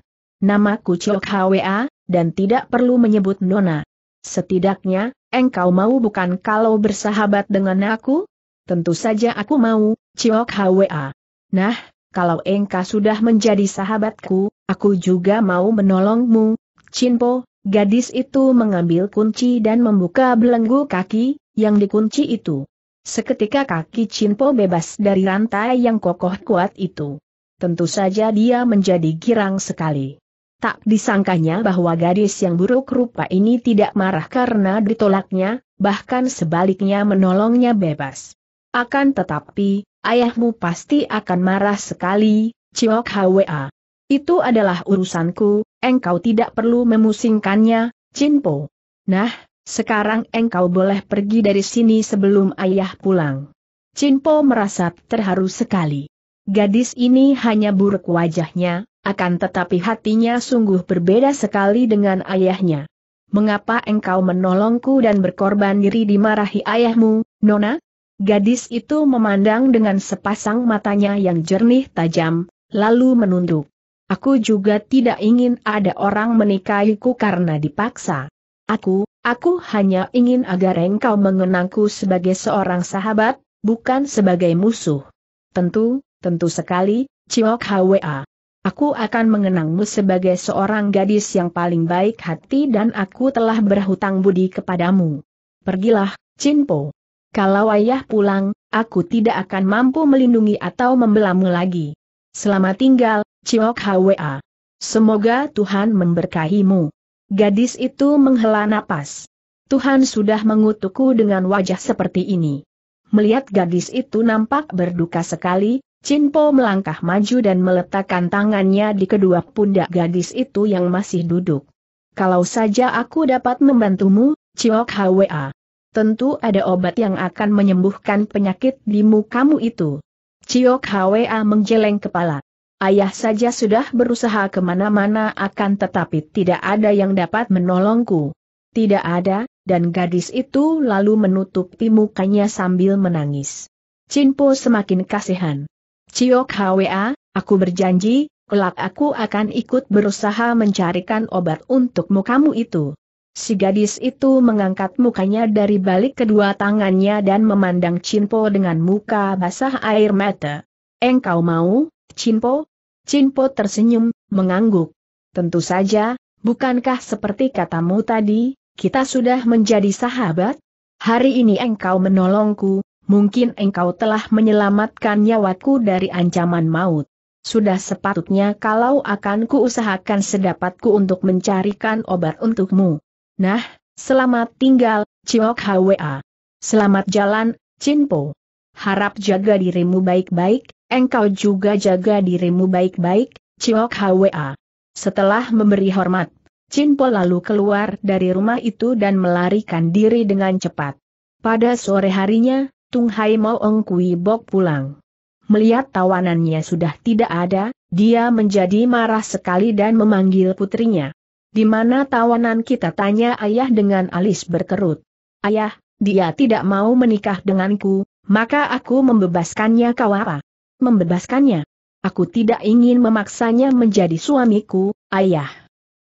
Namaku Chok Hwa, dan tidak perlu menyebut Nona. Setidaknya, engkau mau bukan kalau bersahabat dengan aku? Tentu saja aku mau, Chok Hwa. Nah, kalau engkau sudah menjadi sahabatku, aku juga mau menolongmu. Cinpo, gadis itu mengambil kunci dan membuka belenggu kaki, yang dikunci itu. Seketika kaki Cinpo bebas dari rantai yang kokoh kuat itu. Tentu saja dia menjadi girang sekali. Tak disangkanya bahwa gadis yang buruk rupa ini tidak marah karena ditolaknya, bahkan sebaliknya menolongnya bebas. Akan tetapi, ayahmu pasti akan marah sekali, Ciok Hwa. Itu adalah urusanku, engkau tidak perlu memusingkannya, Cinpo. Nah, sekarang engkau boleh pergi dari sini sebelum ayah pulang. Cinpo merasa terharu sekali. Gadis ini hanya buruk wajahnya, akan tetapi hatinya sungguh berbeda sekali dengan ayahnya. Mengapa engkau menolongku dan berkorban diri dimarahi ayahmu, Nona? Gadis itu memandang dengan sepasang matanya yang jernih tajam, lalu menunduk. Aku juga tidak ingin ada orang menikahiku karena dipaksa. Aku, aku hanya ingin agar engkau mengenangku sebagai seorang sahabat, bukan sebagai musuh. Tentu, tentu sekali, Ciok Hwa. Aku akan mengenangmu sebagai seorang gadis yang paling baik hati dan aku telah berhutang budi kepadamu. Pergilah, Cinpo. Kalau ayah pulang, aku tidak akan mampu melindungi atau membelamu lagi. Selamat tinggal, Ciok Hwa. Semoga Tuhan memberkahimu. Gadis itu menghela napas. Tuhan sudah mengutukku dengan wajah seperti ini. Melihat gadis itu nampak berduka sekali, Cinpo melangkah maju dan meletakkan tangannya di kedua pundak gadis itu yang masih duduk. Kalau saja aku dapat membantumu, Ciok Hwa. Tentu ada obat yang akan menyembuhkan penyakit di mukamu itu. Ciok Hwa menggeleng kepala. Ayah saja sudah berusaha kemana-mana akan tetapi tidak ada yang dapat menolongku. Tidak ada, dan gadis itu lalu menutupi mukanya sambil menangis. Cinpo semakin kasihan. Ciok Hwa, aku berjanji, kelak aku akan ikut berusaha mencarikan obat untuk mukamu itu. Si gadis itu mengangkat mukanya dari balik kedua tangannya dan memandang Cinpo dengan muka basah air mata. Engkau mau, Cinpo, Cinpo tersenyum, mengangguk. Tentu saja, bukankah seperti katamu tadi, kita sudah menjadi sahabat? Hari ini engkau menolongku, mungkin engkau telah menyelamatkan nyawaku dari ancaman maut. Sudah sepatutnya kalau akan kuusahakan sedapatku untuk mencarikan obat untukmu. Nah, selamat tinggal, Ciok Hwa. Selamat jalan, Cinpo. Harap jaga dirimu baik-baik, Engkau juga jaga dirimu baik-baik, Ciok Hwa. Setelah memberi hormat, Chin Po lalu keluar dari rumah itu dan melarikan diri dengan cepat. Pada sore harinya, Tung Hai Mau Ong Kui Bok pulang. Melihat tawanannya sudah tidak ada, dia menjadi marah sekali dan memanggil putrinya. Di mana tawanan kita tanya ayah dengan alis berkerut. Ayah, dia tidak mau menikah denganku, maka aku membebaskannya Kau apa? membebaskannya. Aku tidak ingin memaksanya menjadi suamiku, ayah.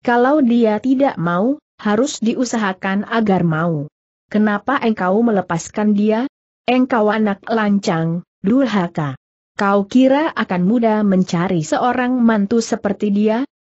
Kalau dia tidak mau, harus diusahakan agar mau. Kenapa engkau melepaskan dia? Engkau anak lancang, durhaka. Kau kira akan mudah mencari seorang mantu seperti dia?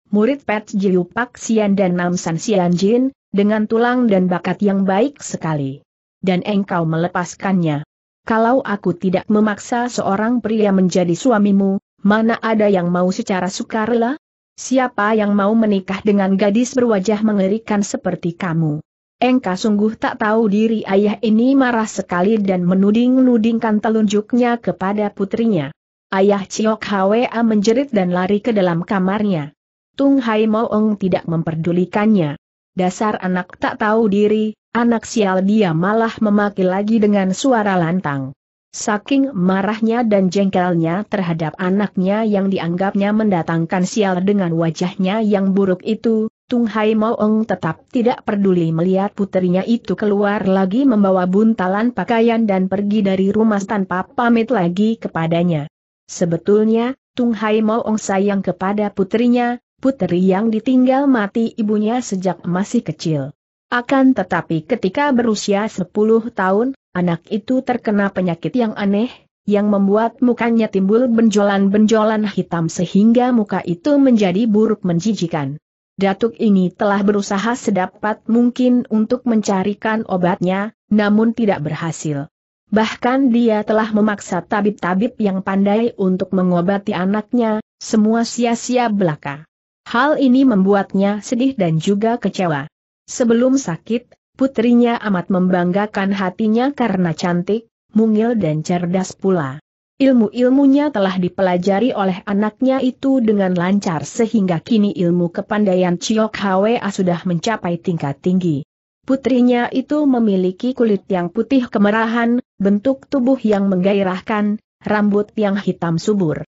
Murid Pet Jiu Pak Sian dan Nam San Sian Jin, dengan tulang dan bakat yang baik sekali. Dan engkau melepaskannya. Kalau aku tidak memaksa seorang pria menjadi suamimu, mana ada yang mau secara sukarela? Siapa yang mau menikah dengan gadis berwajah mengerikan seperti kamu? Engka sungguh tak tahu diri ayah ini marah sekali dan menuding-nudingkan telunjuknya kepada putrinya. Ayah Ciok Hwa menjerit dan lari ke dalam kamarnya. Tung Hai Moong tidak memperdulikannya. Dasar anak tak tahu diri, Anak sial dia malah memaki lagi dengan suara lantang. Saking marahnya dan jengkelnya terhadap anaknya yang dianggapnya mendatangkan sial dengan wajahnya yang buruk itu, Tung Hai Moong tetap tidak peduli melihat putrinya itu keluar lagi membawa buntalan pakaian dan pergi dari rumah tanpa pamit lagi kepadanya. Sebetulnya, Tung Hai Moong sayang kepada putrinya, putri yang ditinggal mati ibunya sejak masih kecil. Akan tetapi ketika berusia 10 tahun, anak itu terkena penyakit yang aneh, yang membuat mukanya timbul benjolan-benjolan hitam sehingga muka itu menjadi buruk menjijikan. Datuk ini telah berusaha sedapat mungkin untuk mencarikan obatnya, namun tidak berhasil. Bahkan dia telah memaksa tabib-tabib yang pandai untuk mengobati anaknya, semua sia-sia belaka. Hal ini membuatnya sedih dan juga kecewa. Sebelum sakit, putrinya amat membanggakan hatinya karena cantik, mungil dan cerdas pula. Ilmu-ilmunya telah dipelajari oleh anaknya itu dengan lancar sehingga kini ilmu kepandaian Chiok Hwa sudah mencapai tingkat tinggi. Putrinya itu memiliki kulit yang putih kemerahan, bentuk tubuh yang menggairahkan, rambut yang hitam subur.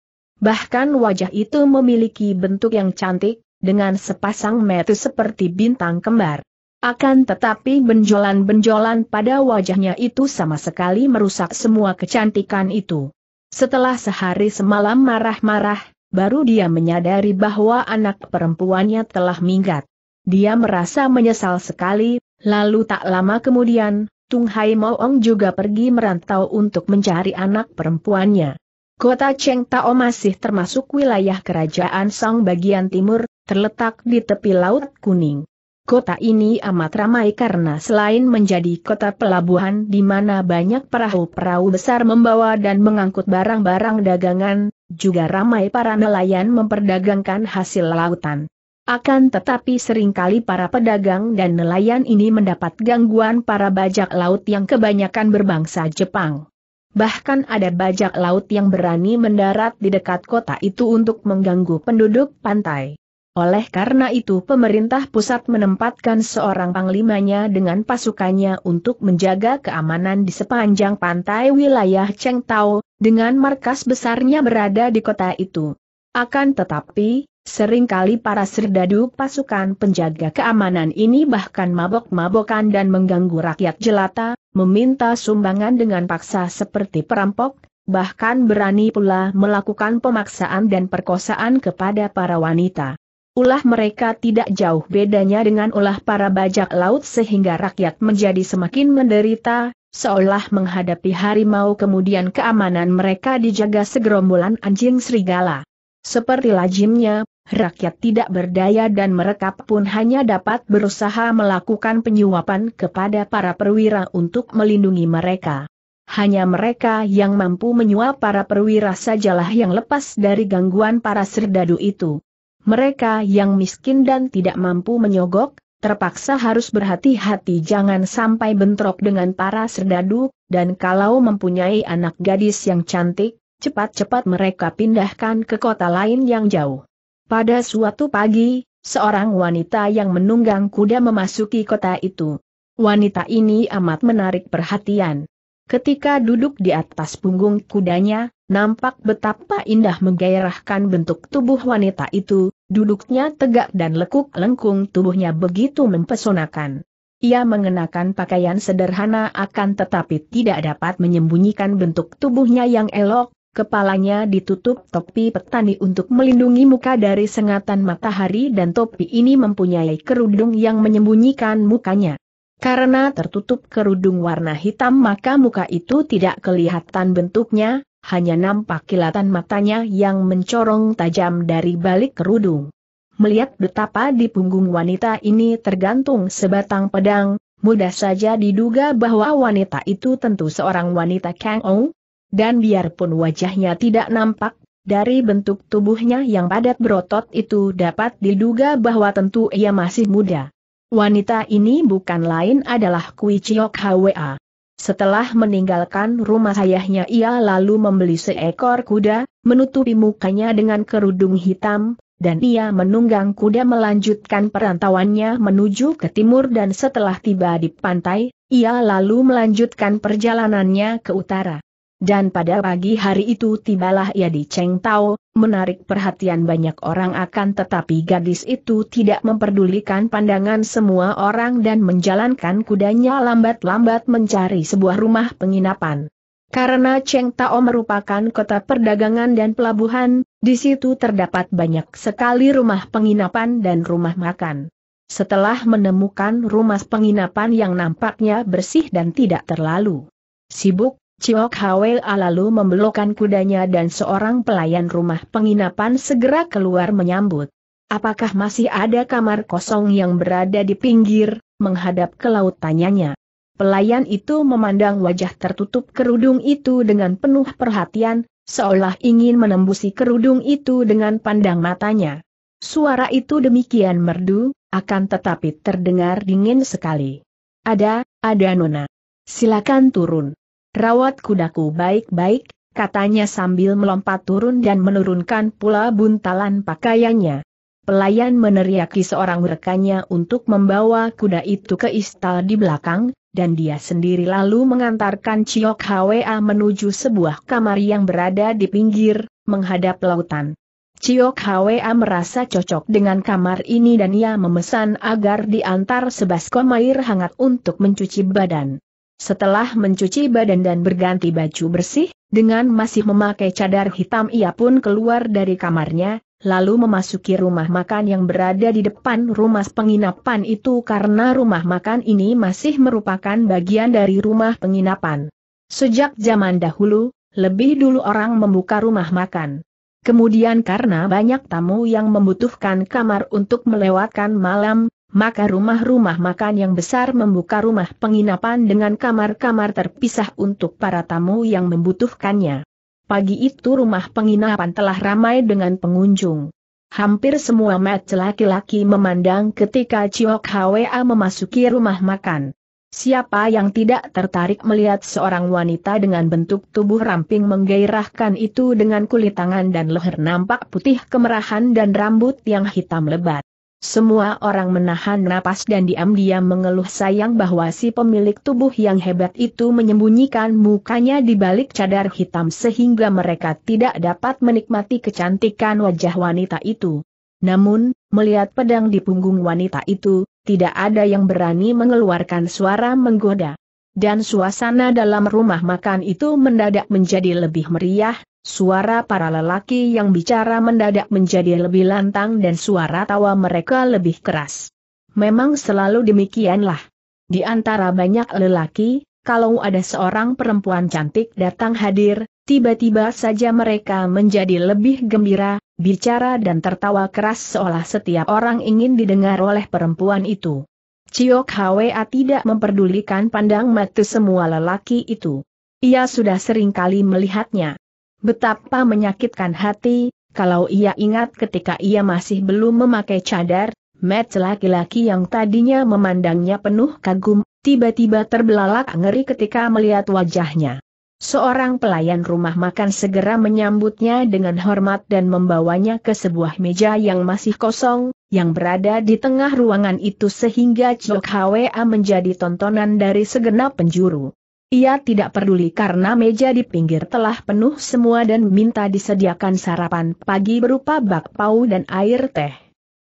Bahkan wajah itu memiliki bentuk yang cantik, dengan sepasang mata seperti bintang kembar. Akan tetapi benjolan-benjolan pada wajahnya itu sama sekali merusak semua kecantikan itu. Setelah sehari semalam marah-marah, baru dia menyadari bahwa anak perempuannya telah minggat. Dia merasa menyesal sekali, lalu tak lama kemudian, Tung Hai Moong juga pergi merantau untuk mencari anak perempuannya. Kota Cheng Tao masih termasuk wilayah kerajaan Song bagian timur, terletak di tepi Laut Kuning. Kota ini amat ramai karena selain menjadi kota pelabuhan di mana banyak perahu-perahu besar membawa dan mengangkut barang-barang dagangan, juga ramai para nelayan memperdagangkan hasil lautan. Akan tetapi seringkali para pedagang dan nelayan ini mendapat gangguan para bajak laut yang kebanyakan berbangsa Jepang bahkan ada bajak laut yang berani mendarat di dekat kota itu untuk mengganggu penduduk pantai. Oleh karena itu pemerintah pusat menempatkan seorang panglimanya dengan pasukannya untuk menjaga keamanan di sepanjang pantai wilayah Chengtao, dengan markas besarnya berada di kota itu. Akan tetapi, seringkali para serdadu pasukan penjaga keamanan ini bahkan mabok-mabokan dan mengganggu rakyat jelata, meminta sumbangan dengan paksa seperti perampok, bahkan berani pula melakukan pemaksaan dan perkosaan kepada para wanita. Ulah mereka tidak jauh bedanya dengan ulah para bajak laut sehingga rakyat menjadi semakin menderita, seolah menghadapi harimau kemudian keamanan mereka dijaga segerombolan anjing serigala. Seperti lazimnya, rakyat tidak berdaya dan mereka pun hanya dapat berusaha melakukan penyuapan kepada para perwira untuk melindungi mereka. Hanya mereka yang mampu menyuap para perwira sajalah yang lepas dari gangguan para serdadu itu. Mereka yang miskin dan tidak mampu menyogok, terpaksa harus berhati-hati jangan sampai bentrok dengan para serdadu, dan kalau mempunyai anak gadis yang cantik, cepat-cepat mereka pindahkan ke kota lain yang jauh. Pada suatu pagi, seorang wanita yang menunggang kuda memasuki kota itu. Wanita ini amat menarik perhatian. Ketika duduk di atas punggung kudanya, nampak betapa indah menggairahkan bentuk tubuh wanita itu, duduknya tegak dan lekuk lengkung tubuhnya begitu mempesonakan. Ia mengenakan pakaian sederhana akan tetapi tidak dapat menyembunyikan bentuk tubuhnya yang elok, Kepalanya ditutup topi petani untuk melindungi muka dari sengatan matahari dan topi ini mempunyai kerudung yang menyembunyikan mukanya. Karena tertutup kerudung warna hitam maka muka itu tidak kelihatan bentuknya, hanya nampak kilatan matanya yang mencorong tajam dari balik kerudung. Melihat betapa di punggung wanita ini tergantung sebatang pedang, mudah saja diduga bahwa wanita itu tentu seorang wanita Kang Ong, dan biarpun wajahnya tidak nampak, dari bentuk tubuhnya yang padat berotot itu dapat diduga bahwa tentu ia masih muda. Wanita ini bukan lain adalah Kui Chiok Hwa. Setelah meninggalkan rumah ayahnya ia lalu membeli seekor kuda, menutupi mukanya dengan kerudung hitam, dan ia menunggang kuda melanjutkan perantauannya menuju ke timur dan setelah tiba di pantai, ia lalu melanjutkan perjalanannya ke utara. Dan pada pagi hari itu tibalah ia di Cheng Tao, menarik perhatian banyak orang akan tetapi gadis itu tidak memperdulikan pandangan semua orang dan menjalankan kudanya lambat-lambat mencari sebuah rumah penginapan. Karena Cheng Tao merupakan kota perdagangan dan pelabuhan, di situ terdapat banyak sekali rumah penginapan dan rumah makan. Setelah menemukan rumah penginapan yang nampaknya bersih dan tidak terlalu sibuk, Chiok Hwel lalu membelokkan kudanya dan seorang pelayan rumah penginapan segera keluar menyambut. Apakah masih ada kamar kosong yang berada di pinggir, menghadap ke laut tanyanya. Pelayan itu memandang wajah tertutup kerudung itu dengan penuh perhatian, seolah ingin menembusi kerudung itu dengan pandang matanya. Suara itu demikian merdu, akan tetapi terdengar dingin sekali. Ada, ada Nona. Silakan turun. Rawat kudaku baik-baik, katanya sambil melompat turun dan menurunkan pula buntalan pakaiannya. Pelayan meneriaki seorang rekannya untuk membawa kuda itu ke istal di belakang, dan dia sendiri lalu mengantarkan Ciok Hwa menuju sebuah kamar yang berada di pinggir, menghadap lautan. Ciok Hwa merasa cocok dengan kamar ini dan ia memesan agar diantar sebaskom air hangat untuk mencuci badan. Setelah mencuci badan dan berganti baju bersih, dengan masih memakai cadar hitam ia pun keluar dari kamarnya, lalu memasuki rumah makan yang berada di depan rumah penginapan itu karena rumah makan ini masih merupakan bagian dari rumah penginapan. Sejak zaman dahulu, lebih dulu orang membuka rumah makan. Kemudian karena banyak tamu yang membutuhkan kamar untuk melewatkan malam, maka rumah-rumah makan yang besar membuka rumah penginapan dengan kamar-kamar terpisah untuk para tamu yang membutuhkannya. Pagi itu rumah penginapan telah ramai dengan pengunjung. Hampir semua mata laki-laki memandang ketika Ciok Hwa memasuki rumah makan. Siapa yang tidak tertarik melihat seorang wanita dengan bentuk tubuh ramping menggairahkan itu dengan kulit tangan dan leher nampak putih kemerahan dan rambut yang hitam lebat. Semua orang menahan napas dan diam-diam mengeluh sayang bahwa si pemilik tubuh yang hebat itu menyembunyikan mukanya di balik cadar hitam sehingga mereka tidak dapat menikmati kecantikan wajah wanita itu. Namun, melihat pedang di punggung wanita itu, tidak ada yang berani mengeluarkan suara menggoda dan suasana dalam rumah makan itu mendadak menjadi lebih meriah, suara para lelaki yang bicara mendadak menjadi lebih lantang dan suara tawa mereka lebih keras. Memang selalu demikianlah. Di antara banyak lelaki, kalau ada seorang perempuan cantik datang hadir, tiba-tiba saja mereka menjadi lebih gembira, bicara dan tertawa keras seolah setiap orang ingin didengar oleh perempuan itu. Cio Hwa tidak memperdulikan pandang mata semua lelaki itu. Ia sudah sering kali melihatnya. Betapa menyakitkan hati, kalau ia ingat ketika ia masih belum memakai cadar, Matt laki-laki yang tadinya memandangnya penuh kagum, tiba-tiba terbelalak ngeri ketika melihat wajahnya. Seorang pelayan rumah makan segera menyambutnya dengan hormat dan membawanya ke sebuah meja yang masih kosong, yang berada di tengah ruangan itu sehingga Chok Hwa menjadi tontonan dari segenap penjuru. Ia tidak peduli karena meja di pinggir telah penuh semua dan minta disediakan sarapan pagi berupa bakpao dan air teh.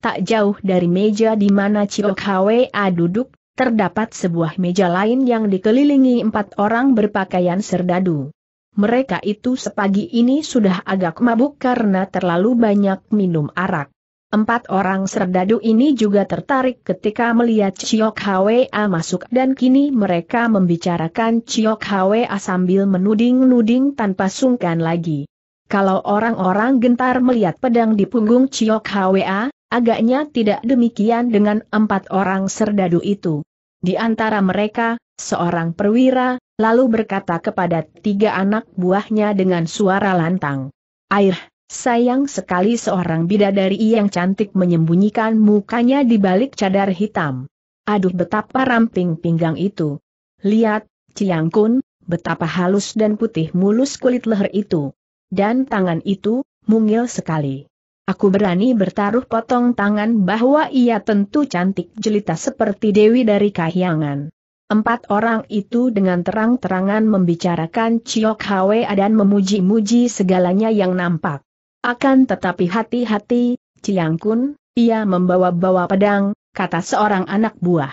Tak jauh dari meja di mana Chok Hwa duduk, terdapat sebuah meja lain yang dikelilingi empat orang berpakaian serdadu. Mereka itu sepagi ini sudah agak mabuk karena terlalu banyak minum arak. Empat orang serdadu ini juga tertarik ketika melihat Chiok Hwa masuk dan kini mereka membicarakan Chiok Hwa sambil menuding-nuding tanpa sungkan lagi. Kalau orang-orang gentar melihat pedang di punggung Chiok Hwa, Agaknya tidak demikian dengan empat orang serdadu itu. Di antara mereka, seorang perwira, lalu berkata kepada tiga anak buahnya dengan suara lantang. Air, sayang sekali seorang bidadari yang cantik menyembunyikan mukanya di balik cadar hitam. Aduh betapa ramping pinggang itu. Lihat, Ciang betapa halus dan putih mulus kulit leher itu. Dan tangan itu, mungil sekali. Aku berani bertaruh potong tangan bahwa ia tentu cantik jelita seperti Dewi dari Kahyangan. Empat orang itu dengan terang-terangan membicarakan Ciok Hwe dan memuji-muji segalanya yang nampak. Akan tetapi hati-hati, Ciang Kun, ia membawa-bawa pedang, kata seorang anak buah.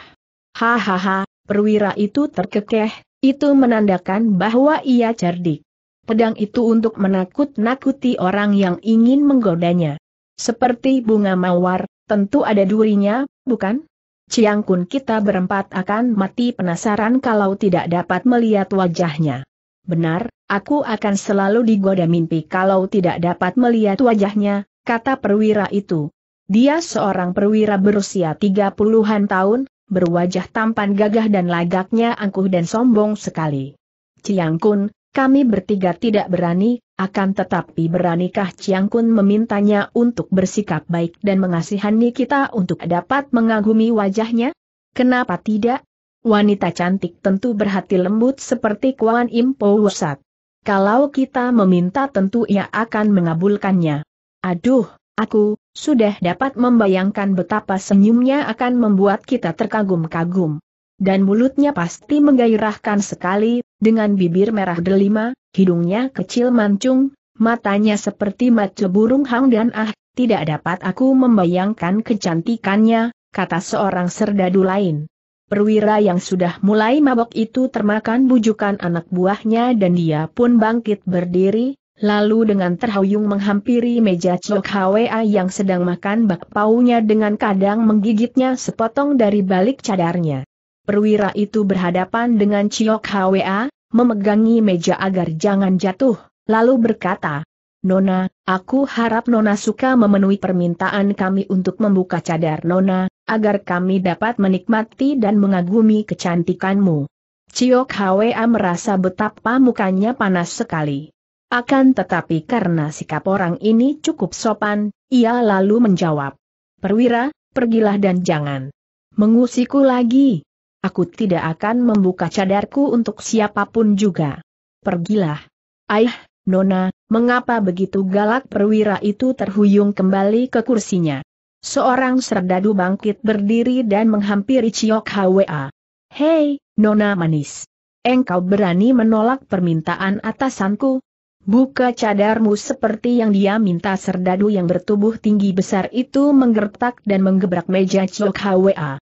Hahaha, perwira itu terkekeh, itu menandakan bahwa ia cerdik pedang itu untuk menakut-nakuti orang yang ingin menggodanya. Seperti bunga mawar, tentu ada durinya, bukan? Ciang Kun kita berempat akan mati penasaran kalau tidak dapat melihat wajahnya. Benar, aku akan selalu digoda mimpi kalau tidak dapat melihat wajahnya, kata perwira itu. Dia seorang perwira berusia 30-an tahun, berwajah tampan gagah dan lagaknya angkuh dan sombong sekali. Ciang Kun, kami bertiga tidak berani, akan tetapi beranikah Chiang Kun memintanya untuk bersikap baik dan mengasihani kita untuk dapat mengagumi wajahnya? Kenapa tidak? Wanita cantik tentu berhati lembut seperti Kuan Im Po Wusat. Kalau kita meminta tentu ia akan mengabulkannya. Aduh, aku, sudah dapat membayangkan betapa senyumnya akan membuat kita terkagum-kagum dan mulutnya pasti menggairahkan sekali, dengan bibir merah delima, hidungnya kecil mancung, matanya seperti mata burung hang dan ah, tidak dapat aku membayangkan kecantikannya, kata seorang serdadu lain. Perwira yang sudah mulai mabok itu termakan bujukan anak buahnya dan dia pun bangkit berdiri, lalu dengan terhuyung menghampiri meja Chok Hwa yang sedang makan bakpaunya dengan kadang menggigitnya sepotong dari balik cadarnya perwira itu berhadapan dengan Ciok Hwa, memegangi meja agar jangan jatuh, lalu berkata, Nona, aku harap Nona suka memenuhi permintaan kami untuk membuka cadar Nona, agar kami dapat menikmati dan mengagumi kecantikanmu. Ciok Hwa merasa betapa mukanya panas sekali. Akan tetapi karena sikap orang ini cukup sopan, ia lalu menjawab. Perwira, pergilah dan jangan mengusiku lagi. Aku tidak akan membuka cadarku untuk siapapun juga. Pergilah. Aih, Nona, mengapa begitu galak perwira itu terhuyung kembali ke kursinya. Seorang serdadu bangkit berdiri dan menghampiri Ciok Hwa. Hei, Nona manis. Engkau berani menolak permintaan atasanku? Buka cadarmu seperti yang dia minta serdadu yang bertubuh tinggi besar itu menggertak dan menggebrak meja Ciok Hwa.